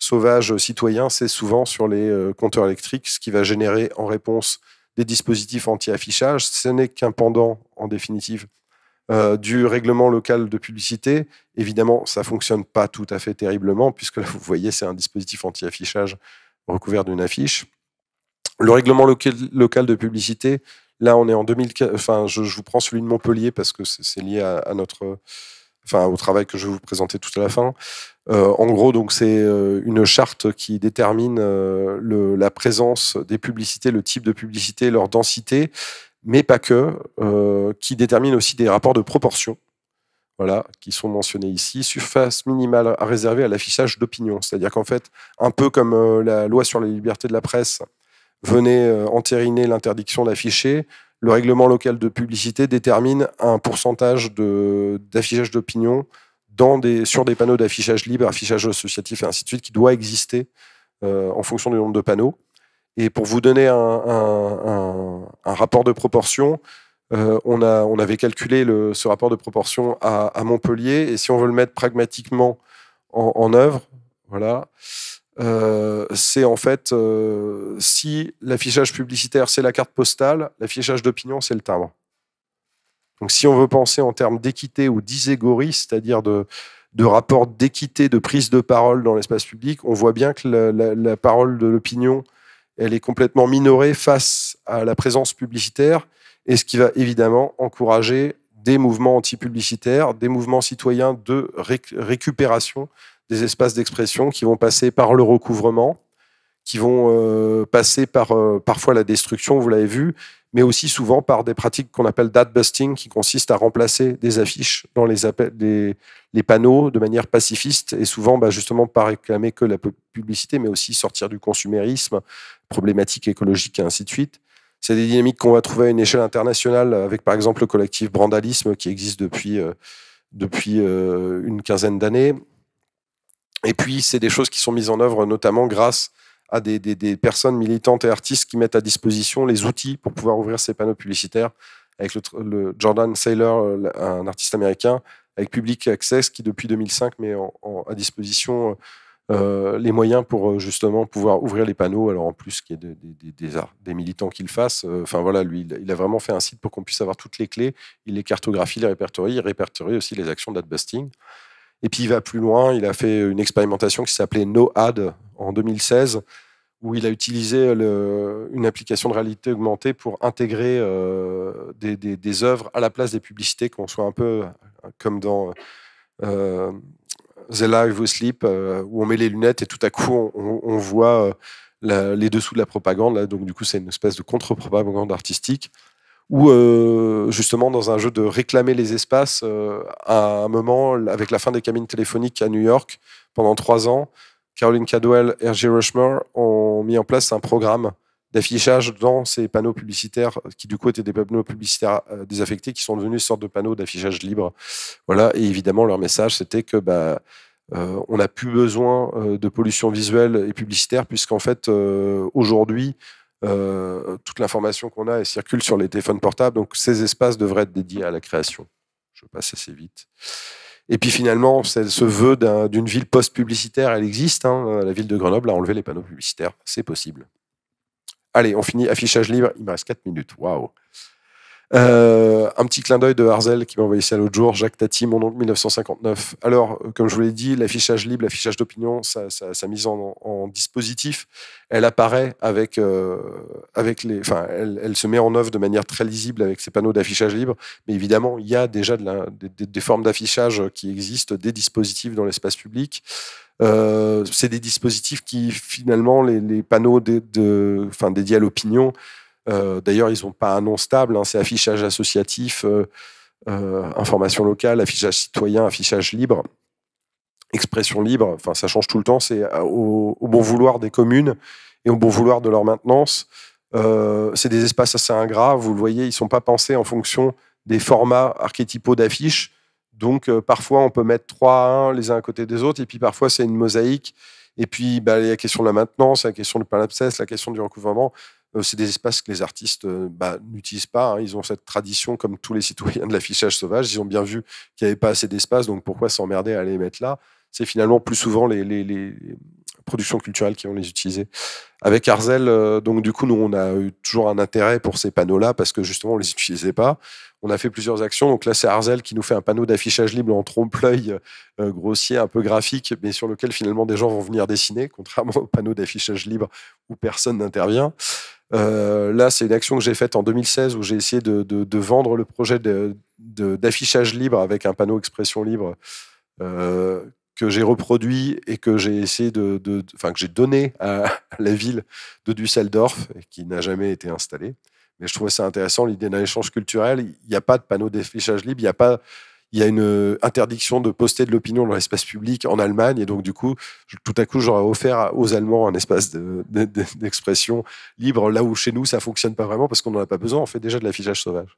sauvage citoyen, c'est souvent sur les euh, compteurs électriques, ce qui va générer en réponse des dispositifs anti-affichage. Ce n'est qu'un pendant, en définitive, euh, du règlement local de publicité. Évidemment, ça ne fonctionne pas tout à fait terriblement, puisque là, vous voyez, c'est un dispositif anti-affichage recouvert d'une affiche. Le règlement local, de publicité, là, on est en 2015. Enfin, je, vous prends celui de Montpellier parce que c'est lié à, notre enfin au travail que je vais vous présenter tout à la fin. Euh, en gros, donc c'est euh, une charte qui détermine euh, la présence des publicités, le type de publicité, leur densité, mais pas que, qui détermine aussi des rapports de proportion. Voilà, qui sont mentionnés ici. Surface minimale à réserver à l'affichage d'opinion. C'est-à-dire qu'en fait, un peu comme la loi sur la liberté de la presse, venez euh, entériner l'interdiction d'afficher, le règlement local de publicité détermine un pourcentage d'affichage d'opinion des, sur des panneaux d'affichage libre, affichage associatif et ainsi de suite, qui doit exister euh, en fonction du nombre de panneaux. Et pour vous donner un, rapport de proportion, euh, on, a, on avait calculé ce rapport de proportion à, Montpellier, et si on veut le mettre pragmatiquement en, en œuvre, voilà, euh, c'est en fait euh, si l'affichage publicitaire c'est la carte postale, l'affichage d'opinion c'est le timbre. Donc si on veut penser en termes d'équité ou d'iségorie, c'est-à-dire de, de rapport d'équité, de prise de parole dans l'espace public, on voit bien que la, parole de l'opinion, elle est complètement minorée face à la présence publicitaire, et ce qui va évidemment encourager des mouvements anti-publicitaires, des mouvements citoyens de récupération des espaces d'expression qui vont passer par le recouvrement, qui vont euh, passer par euh, parfois la destruction, vous l'avez vu, mais aussi souvent par des pratiques qu'on appelle date busting, qui consistent à remplacer des affiches dans les, panneaux de manière pacifiste et souvent bah, justement pas réclamer que la publicité, mais aussi sortir du consumérisme, problématique écologique et ainsi de suite. C'est des dynamiques qu'on va trouver à une échelle internationale, avec par exemple le collectif Brandalisme qui existe depuis, euh, depuis une quinzaine d'années. Et puis, c'est des choses qui sont mises en œuvre notamment grâce à des, personnes militantes et artistes qui mettent à disposition les outils pour pouvoir ouvrir ces panneaux publicitaires avec le, Jordan Saylor, euh, un artiste américain, avec Public Access qui depuis 2005 met à disposition euh, euh, les moyens pour justement pouvoir ouvrir les panneaux. Alors en plus qu'il y ait des, des, militants qui le fassent. Enfin voilà, lui, il a vraiment fait un site pour qu'on puisse avoir toutes les clés. Il les cartographie, les répertorie, il répertorie aussi les actions d'adbusting. busting et puis il va plus loin, il a fait une expérimentation qui s'appelait No Ad en 2016, où il a utilisé une application de réalité augmentée pour intégrer euh, des, œuvres à la place des publicités, qu'on soit un peu comme dans euh, The Live or Sleep, euh, où on met les lunettes et tout à coup on, voit les dessous de la propagande. Donc du coup c'est une espèce de contre-propagande artistique ou euh, justement dans un jeu de réclamer les espaces, euh, à un moment, avec la fin des cabines téléphoniques à New York, pendant trois ans, Caroline Cadwell et R.G. Rushmore ont mis en place un programme d'affichage dans ces panneaux publicitaires qui du coup étaient des panneaux publicitaires euh, désaffectés qui sont devenus une sorte de panneaux d'affichage libre. Voilà, et évidemment leur message c'était que bah, on n'a plus besoin de pollution visuelle et publicitaire puisqu'en fait aujourd'hui euh, toute l'information qu'on a et circule sur les téléphones portables. Donc ces espaces devraient être dédiés à la création. Je passe assez vite. Et puis finalement, ce vœu d'une ville post-publicitaire, elle existe. Hein, euh, la ville de Grenoble a enlevé les panneaux publicitaires. C'est possible. Allez, on finit affichage libre. Il me reste 4 minutes. Waouh. Euh, un petit clin d'œil de Harzel qui m'a envoyé ça l'autre jour, Jacques Tati, mon oncle 1959. Alors, euh, comme je vous l'ai dit, l'affichage libre, l'affichage d'opinion, sa, sa, mise en, en, dispositif, elle apparaît avec, euh, avec les. Enfin, elle, elle, se met en œuvre de manière très lisible avec ces panneaux d'affichage libre, mais évidemment, il y a déjà de la, des, des formes d'affichage qui existent, des dispositifs dans l'espace public. Euh, c'est des dispositifs qui finalement les, les panneaux de, enfin, dédiés à l'opinion euh, d'ailleurs, ils n'ont pas un nom stable, hein, c'est affichage associatif, euh, euh, information locale, affichage citoyen, affichage libre expression libre, enfin ça change tout le temps, c'est au, bon vouloir des communes et au bon vouloir de leur maintenance. c'est des espaces assez ingrats, vous le voyez, ils ne sont pas pensés en fonction des formats archétypaux d'affiches. Donc parfois on peut mettre trois à les uns à côté des autres, et puis parfois c'est une mosaïque. Et puis bah, il y a la question de la maintenance, la question du palimpseste, la question du recouvrement. Euh, c'est des espaces que les artistes euh, bah, n'utilisent pas. Hein. Ils ont cette tradition, comme tous les citoyens de l'affichage sauvage, ils ont bien vu qu'il n'y avait pas assez d'espace, donc pourquoi s'emmerder à aller les mettre là c'est finalement plus souvent les, productions culturelles qui vont les utiliser. Avec Arzel, euh, donc du coup, nous, on a eu toujours un intérêt pour ces panneaux-là parce que justement, on les utilisait pas. On a fait plusieurs actions. Donc là, c'est Arzel qui nous fait un panneau d'affichage libre en trompe-l'œil euh, grossier, un peu graphique, mais sur lequel finalement des gens vont venir dessiner, contrairement au panneau d'affichage libre où personne n'intervient. Euh, là, c'est une action que j'ai faite en 2016 où j'ai essayé de, vendre le projet d'affichage libre avec un panneau expression libre que j'ai reproduit et que j'ai essayé de, enfin que j'ai donné à la ville de Düsseldorf et qui n'a jamais été installée. Mais je trouvais ça intéressant l'idée d'un échange culturel. Il n'y a pas de panneau d'affichage libre, il n'y a pas il y a une euh, interdiction de poster de l'opinion dans l'espace public en Allemagne. Et donc, du coup, tout à coup, j'aurais offert aux Allemands un espace d'expression libre, là où chez nous, ça fonctionne pas vraiment parce qu'on n'en a pas besoin. On fait déjà de l'affichage sauvage.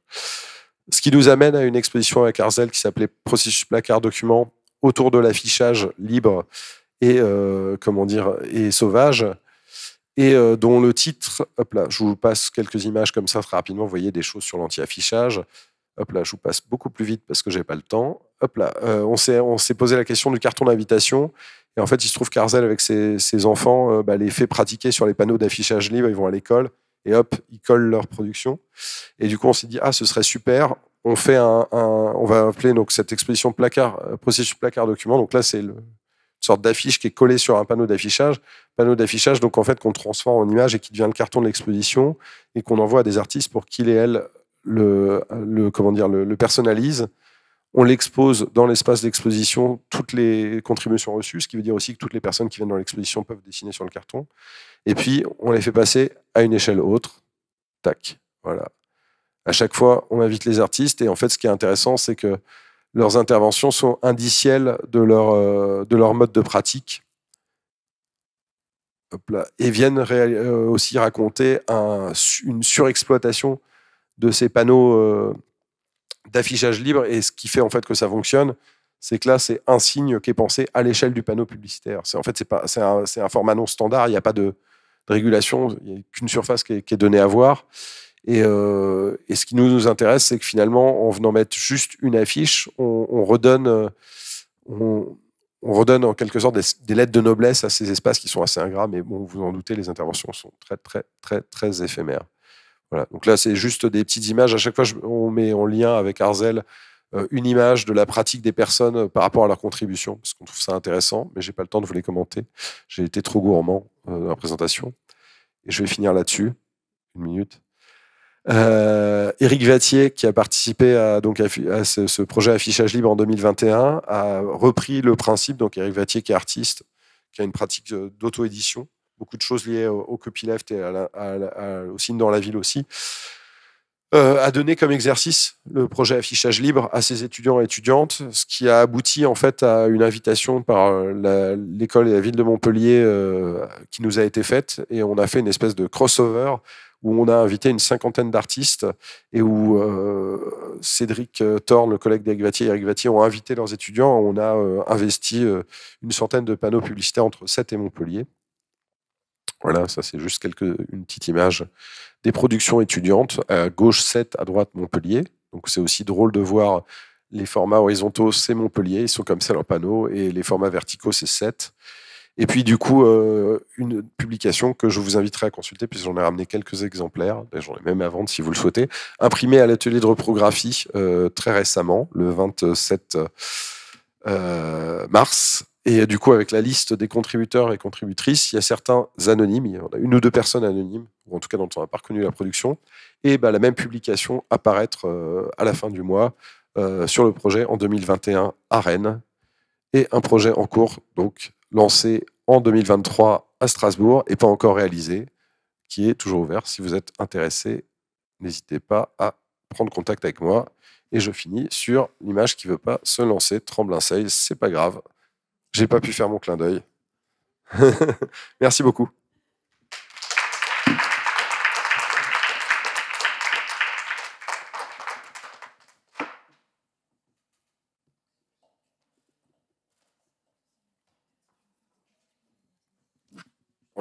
Ce qui nous amène à une exposition à Arzel, qui s'appelait Processus Placard Document, autour de l'affichage libre et euh, comment dire et sauvage et euh, dont le titre, hop là, je vous passe quelques images comme ça très rapidement, vous voyez des choses sur l'anti-affichage. Hop là, je vous passe beaucoup plus vite parce que j'ai pas le temps. Hop là, euh, on s'est on s'est posé la question du carton d'invitation et en fait il se trouve qu'Arzel avec ses, enfants bah, les fait pratiquer sur les panneaux d'affichage libre, ils vont à l'école et hop ils collent leur production et du coup on s'est dit ah ce serait super, on fait un, on va appeler donc cette exposition placard, euh, processus placard document. Donc là, c'est une sorte d'affiche qui est collée sur un panneau d'affichage. Panneau d'affichage, donc en fait, qu'on transforme en image et qui devient le carton de l'exposition et qu'on envoie à des artistes pour qu'ils et elles le, le, comment dire, le, le personnalisent. On l'expose dans l'espace d'exposition toutes les contributions reçues, ce qui veut dire aussi que toutes les personnes qui viennent dans l'exposition peuvent dessiner sur le carton. Et puis, on les fait passer à une échelle autre. Tac. Voilà. À chaque fois, on invite les artistes et en fait, ce qui est intéressant, c'est que leurs interventions sont indicielles de leur, euh, de leur mode de pratique et viennent euh, aussi raconter une surexploitation de ces panneaux euh, d'affichage libre. Et ce qui fait en fait que ça fonctionne, c'est que là, c'est un signe qui est pensé à l'échelle du panneau publicitaire. C'est en fait c'est pas c'est un, format non standard. Il n'y a pas de, régulation. Il n'y a qu'une surface qui est donnée à voir. Euh, et, ce qui nous, nous intéresse, c'est que finalement, en venant mettre juste une affiche, on, redonne, euh, on, redonne en quelque sorte des, lettres de noblesse à ces espaces qui sont assez ingrats. Mais bon, vous en doutez, les interventions sont très, très, très, très éphémères. Voilà. Donc là, c'est juste des petites images. À chaque fois, on met en lien avec Arzel euh, une image de la pratique des personnes par rapport à leur contribution, parce qu'on trouve ça intéressant, mais j'ai pas le temps de vous les commenter. J'ai été trop gourmand dans la présentation. Et je vais finir là-dessus. Une minute. Eric euh, Éric Vattier, qui a participé à, donc, ce, projet Affichage Libre en 2021, a repris le principe. Donc, Eric Vattier, qui est artiste, qui a une pratique euh, d'auto-édition, beaucoup de choses liées au, copyleft et à au signe dans la ville aussi, euh, a donné comme exercice le projet Affichage Libre à ses étudiants et étudiantes, ce qui a abouti en fait à une invitation par l'école et la ville de Montpellier qui nous a été faite. Et on a fait une espèce de crossover où on a invité une cinquantaine d'artistes et où euh, Cédric euh, Thorne, le collègue d'Eric Vatier, et Eric Vattier ont invité leurs étudiants. On a euh, investi une centaine de panneaux publicitaires entre Sète et Montpellier. Voilà, ça c'est juste quelques, une petite image des productions étudiantes. À gauche, 7, à droite, Montpellier. Donc c'est aussi drôle de voir les formats horizontaux, c'est Montpellier, ils sont comme ça leurs panneaux, et les formats verticaux, c'est 7. Et puis, du coup, euh, une publication que je vous inviterai à consulter, puisque j'en ai ramené quelques exemplaires, ben, j'en ai même à vendre si vous le souhaitez, imprimée à l'atelier de reprographie euh, très récemment, le 27 euh, mars. Et du coup, avec la liste des contributeurs et contributrices, il y a certains anonymes, il y en a une ou deux personnes anonymes, ou en tout cas dont on n'a pas reconnu la production, et ben, la même publication apparaître à la fin du mois sur le projet en 2021 à Rennes, et un projet en cours, donc lancé en 2023 à Strasbourg et pas encore réalisé, qui est toujours ouvert. Si vous êtes intéressé, n'hésitez pas à prendre contact avec moi. Et je finis sur l'image qui ne veut pas se lancer, un seil, c'est pas grave. J'ai pas pu faire mon clin d'œil. Merci beaucoup.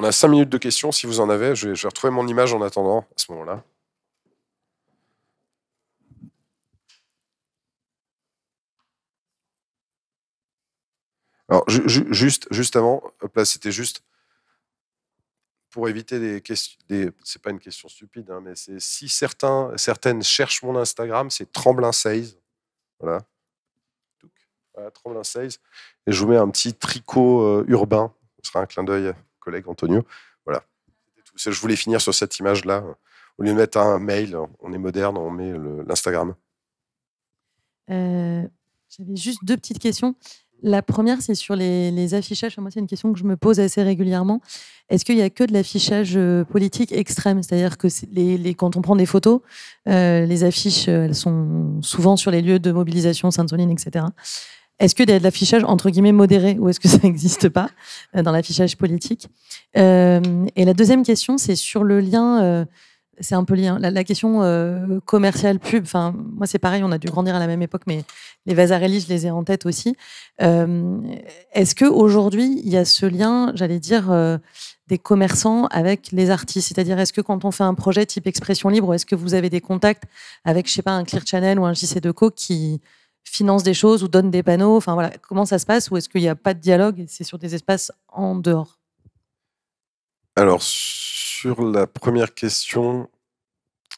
On a cinq minutes de questions si vous en avez. Je vais, retrouver mon image en attendant à ce moment-là. Alors, juste, juste avant, c'était juste pour éviter des questions. Des, c'est pas une question stupide, hein, mais c'est si certains, certaines cherchent mon Instagram, c'est Tremblin 16 Voilà. voilà Tremblin 16 Et je vous mets un petit tricot euh, urbain. Ce sera un clin d'œil collègue Antonio. Voilà. Je voulais finir sur cette image-là. Au lieu de mettre un mail, on est moderne, on met l'Instagram. Euh, j'avais juste deux petites questions. La première, c'est sur les, affichages. Moi, c'est une question que je me pose assez régulièrement. Est-ce qu'il n'y a que de l'affichage euh, politique extrême C'est-à-dire que les, quand on prend des photos, euh, les affiches, elles sont souvent sur les lieux de mobilisation, Sainte-Soline, etc. Est-ce qu'il y a de l'affichage entre guillemets modéré ou est-ce que ça n'existe pas euh, dans l'affichage politique euh, Et la deuxième question, c'est sur le lien. Euh, c'est un peu lié. La, la question commerciale pub. Enfin, moi c'est pareil. On a dû grandir à la même époque, mais les Vasarely, je les ai en tête aussi. est-ce que aujourd'hui il y a ce lien, j'allais dire, des commerçants avec les artistes C'est-à-dire, est-ce que quand on fait un projet type Expression Libre, est-ce que vous avez des contacts avec, je sais pas, un Clear Channel ou un JC co qui finance des choses ou donnent des panneaux Enfin voilà, comment ça se passe Ou est-ce qu'il n'y a pas de dialogue et c'est sur des espaces en dehors Alors sur la première question,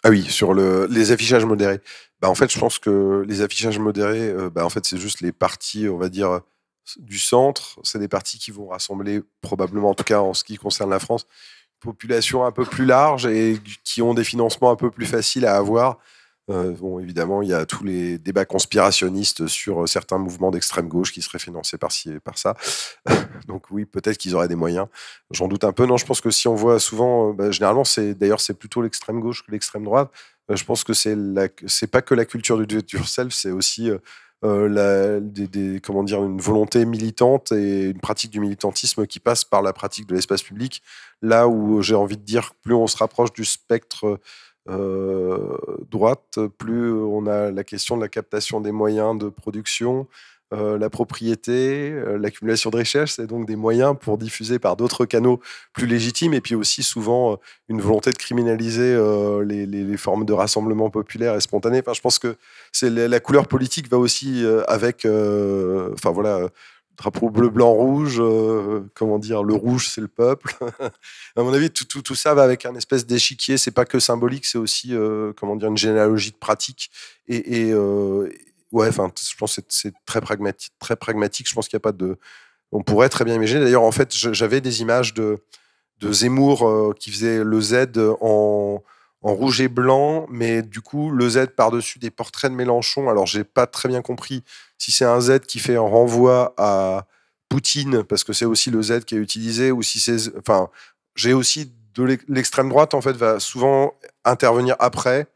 ah oui, sur les affichages modérés. Bah en fait, je pense que les affichages modérés, euh, bah, en fait, c'est juste les parties, on va dire, du centre. C'est des parties qui vont rassembler probablement, en tout cas en ce qui concerne la France, une population un peu plus large et qui ont des financements un peu plus faciles à avoir euh, bon, évidemment, il y a tous les débats conspirationnistes sur euh, certains mouvements d'extrême gauche qui seraient financés par ci et par ça. Donc oui, peut-être qu'ils auraient des moyens. J'en doute un peu. Non, je pense que si on voit souvent, euh, bah, généralement, c'est d'ailleurs c'est plutôt l'extrême gauche que l'extrême droite. je pense que c'est n'est pas que la culture du do it yourself, c'est aussi la, comment dire, une volonté militante et une pratique du militantisme qui passe par la pratique de l'espace public. Là où j'ai envie de dire, plus on se rapproche du spectre euh, droite, plus on a la question de la captation des moyens de production, euh, la propriété, euh, l'accumulation de richesses, c'est donc des moyens pour diffuser par d'autres canaux plus légitimes, et puis aussi souvent une volonté de criminaliser les, formes de rassemblement populaire et spontané. Enfin, je pense que c'est la, la, couleur politique va aussi avec, enfin voilà, drapeau bleu, blanc, rouge, euh, comment dire, le rouge, c'est le peuple. à mon avis, tout, tout, tout, ça va avec un espèce d'échiquier. C'est pas que symbolique, c'est aussi, euh, comment dire, une généalogie de pratique. Et, euh, ouais, enfin, je pense que c'est très pragmatique, très pragmatique. Je pense qu'il n'y a pas de. On pourrait très bien imaginer. D'ailleurs, en fait, j'avais des images de, de Zemmour qui faisait le Z en en rouge et blanc, mais du coup, le Z par-dessus des portraits de Mélenchon. Alors, j'ai pas très bien compris si c'est un Z qui fait un renvoi à Poutine, parce que c'est aussi le Z qui est utilisé, ou si c'est. Enfin, j'ai aussi de l'extrême droite, en fait, va souvent intervenir après,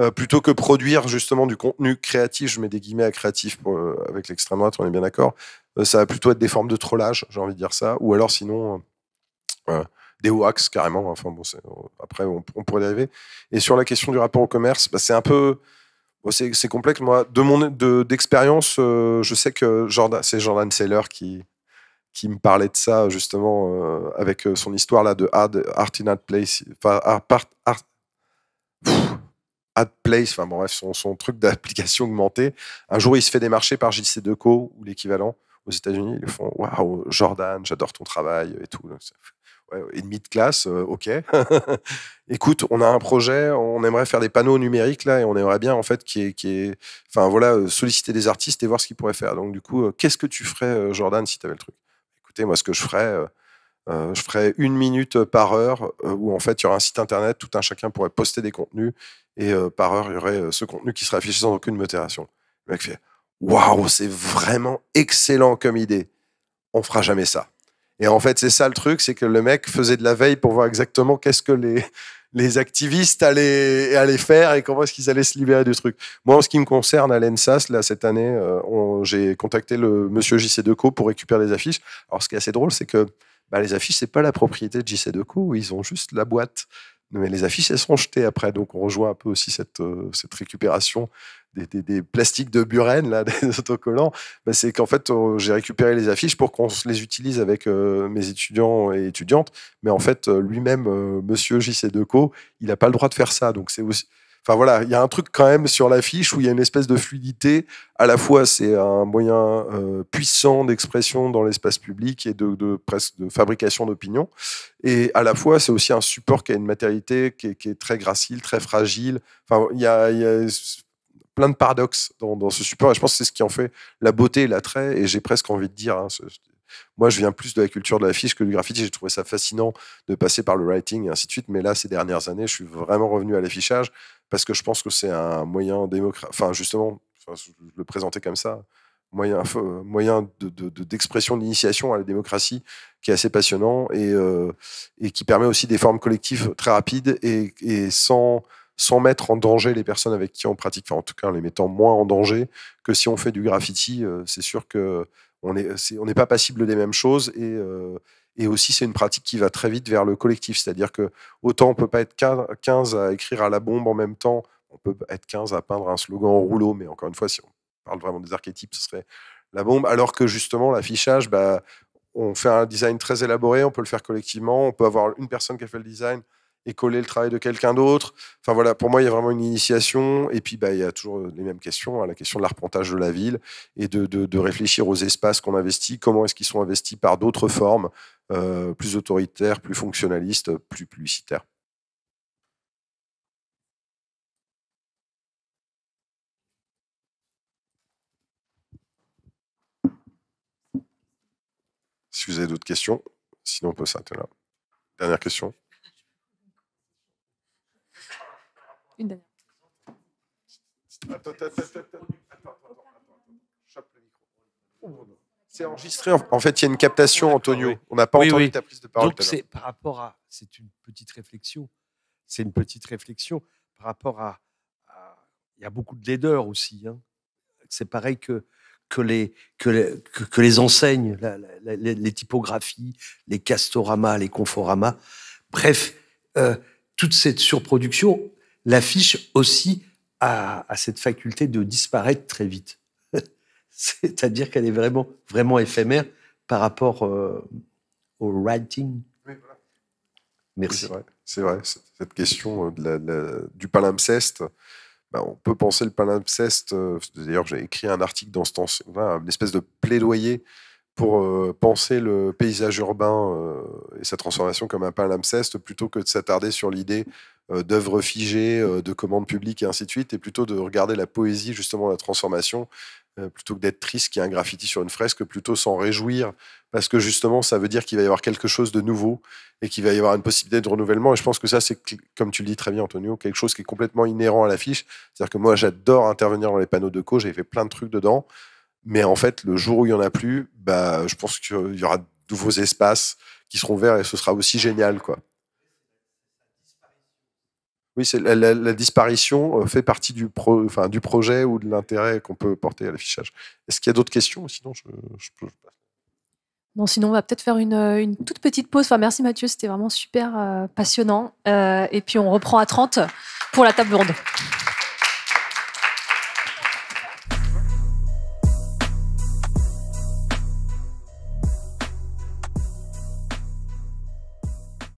euh, plutôt que produire justement du contenu créatif. Je mets des guillemets à créatif euh, avec l'extrême droite, on est bien d'accord. Euh, ça va plutôt être des formes de trollage, j'ai envie de dire ça, ou alors sinon des wax carrément. Enfin bon, euh, après on, pourrait y Et sur la question du rapport au commerce, bah, c'est un peu c'est complexe. Moi, de mon d'expérience, euh, je sais que c'est Jordan Saylor qui qui me parlait de ça justement euh, avec son histoire là de Art in Place, enfin Art, art Place, enfin bref, son, truc d'application augmentée. Un jour, il se fait démarcher par JC Deco ou l'équivalent aux États-Unis. Ils font Waouh, Jordan, j'adore ton travail et tout et demi de classe, euh, ok. Écoute, on a un projet, on aimerait faire des panneaux numériques là, et on aimerait bien en fait qui est, enfin voilà, euh, solliciter des artistes et voir ce qu'ils pourraient faire. Donc du coup, euh, qu'est-ce que tu ferais, Jordan, si tu avais le truc Écoutez, moi, ce que je ferais. je ferais une minute par heure où en fait il y aurait un site internet, tout un chacun pourrait poster des contenus et par heure il y aurait ce contenu qui serait affiché sans aucune modération. Le mec fait Waouh, c'est vraiment excellent comme idée. On fera jamais ça. Et en fait, c'est ça le truc, c'est que le mec faisait de la veille pour voir exactement qu'est-ce que les, les activistes allaient, allaient faire et comment est-ce qu'ils allaient se libérer du truc. Moi, en ce qui me concerne, à l'ENSAS, là, cette année, euh, j'ai contacté le monsieur JC Deco pour récupérer les affiches. Alors, ce qui est assez drôle, c'est que bah, les affiches, c'est pas la propriété de JC Deco, ils ont juste la boîte mais les affiches, elles seront jetées après. Donc, on rejoint un peu aussi cette, euh, cette récupération des, plastiques de Buren, là, des autocollants. Bah, c'est qu'en fait, j'ai récupéré les affiches pour qu'on les utilise avec euh, mes étudiants et étudiantes. Mais en fait, euh, lui-même, monsieur J.C. Decaux, il n'a pas le droit de faire ça. Donc, c'est aussi Enfin voilà, il y a un truc quand même sur l'affiche où il y a une espèce de fluidité. À la fois, c'est un moyen euh, puissant d'expression dans l'espace public et de, fabrication d'opinion. Et à la fois, c'est aussi un support qui a une matérialité qui est, très gracile, très fragile. Enfin, il y a, plein de paradoxes dans, ce support. Et je pense que c'est ce qui en fait la beauté et l'attrait. Et j'ai presque envie de dire, hein, moi, je viens plus de la culture de l'affiche que du graffiti. J'ai trouvé ça fascinant de passer par le writing et ainsi de suite. Mais là, ces dernières années, je suis vraiment revenu à l'affichage parce que je pense que c'est un moyen démocrate. Enfin, justement, enfin, je le présenter comme ça moyen, moyen d'expression, de, d'initiation à la démocratie qui est assez passionnant et, euh, et qui permet aussi des formes collectives très rapides et, et, sans, sans mettre en danger les personnes avec qui on pratique, enfin, en tout cas en les mettant moins en danger que si on fait du graffiti. Euh, c'est sûr que on n'est on n'est pas passible des mêmes choses et, euh, et aussi, c'est une pratique qui va très vite vers le collectif. C'est-à-dire que autant on peut pas être 15 à écrire à la bombe en même temps, on peut être 15 à peindre un slogan en rouleau, mais encore une fois, si on parle vraiment des archétypes, ce serait la bombe. Alors que justement, l'affichage, bah, on fait un design très élaboré, on peut le faire collectivement, on peut avoir une personne qui a fait le design et coller le travail de quelqu'un d'autre. Enfin voilà, pour moi, il y a vraiment une initiation. Et puis, bah, il y a toujours les mêmes questions, hein, la question de l'arpentage de la ville et de, de réfléchir aux espaces qu'on investit, comment est-ce qu'ils sont investis par d'autres formes euh, plus autoritaire, plus fonctionnaliste, plus publicitaire. Si vous avez d'autres questions, sinon on peut s'arrêter là. Dernière question. Une dernière. Attends, c'est enregistré. En fait, il y a une captation, Antonio. On n'a pas entendu ta prise de parole. Donc, c'est par rapport à. C'est une petite réflexion. C'est une petite réflexion par rapport à. Il y a beaucoup de laideur aussi. Hein. C'est pareil que que les, que les, que, les enseignes, les, typographies, les castoramas, les conforamas. Bref, euh, toute cette surproduction, l'affiche aussi à cette faculté de disparaître très vite. C'est-à-dire qu'elle est vraiment, vraiment éphémère par rapport euh, au writing. Merci. c'est vrai. vrai. Cette question euh, du palimpseste, bah, on peut penser le palimpseste. Euh, d'ailleurs, j'ai écrit un article dans ce temps une espèce de plaidoyer pour penser le paysage urbain et sa transformation comme un palimpseste plutôt que de s'attarder sur l'idée d'œuvres figées, de commandes publiques et ainsi de suite, et plutôt de regarder la poésie, justement la transformation, euh, plutôt que d'être triste qu'il y ait un graffiti sur une fresque, plutôt s'en réjouir, parce que justement, ça veut dire qu'il va y avoir quelque chose de nouveau et qu'il va y avoir une possibilité de renouvellement. Et je pense que ça, c'est, comme tu le dis très bien, Antonio, quelque chose qui est complètement inhérent à l'affiche. C'est-à-dire que moi, j'adore intervenir dans les panneaux de co, j'ai fait plein de trucs dedans, mais en fait, le jour où il n'y en a plus, bah, je pense qu'il y aura de nouveaux espaces qui seront verts et ce sera aussi génial, quoi. Oui, la, disparition euh, fait partie du, enfin, du projet ou de l'intérêt qu'on peut porter à l'affichage. Est-ce qu'il y a d'autres questions Sinon, Non, sinon, on va peut-être faire une, toute petite pause. Enfin, merci Mathieu, c'était vraiment super euh, passionnant. Euh, et puis, on reprend à 30 pour la table ronde.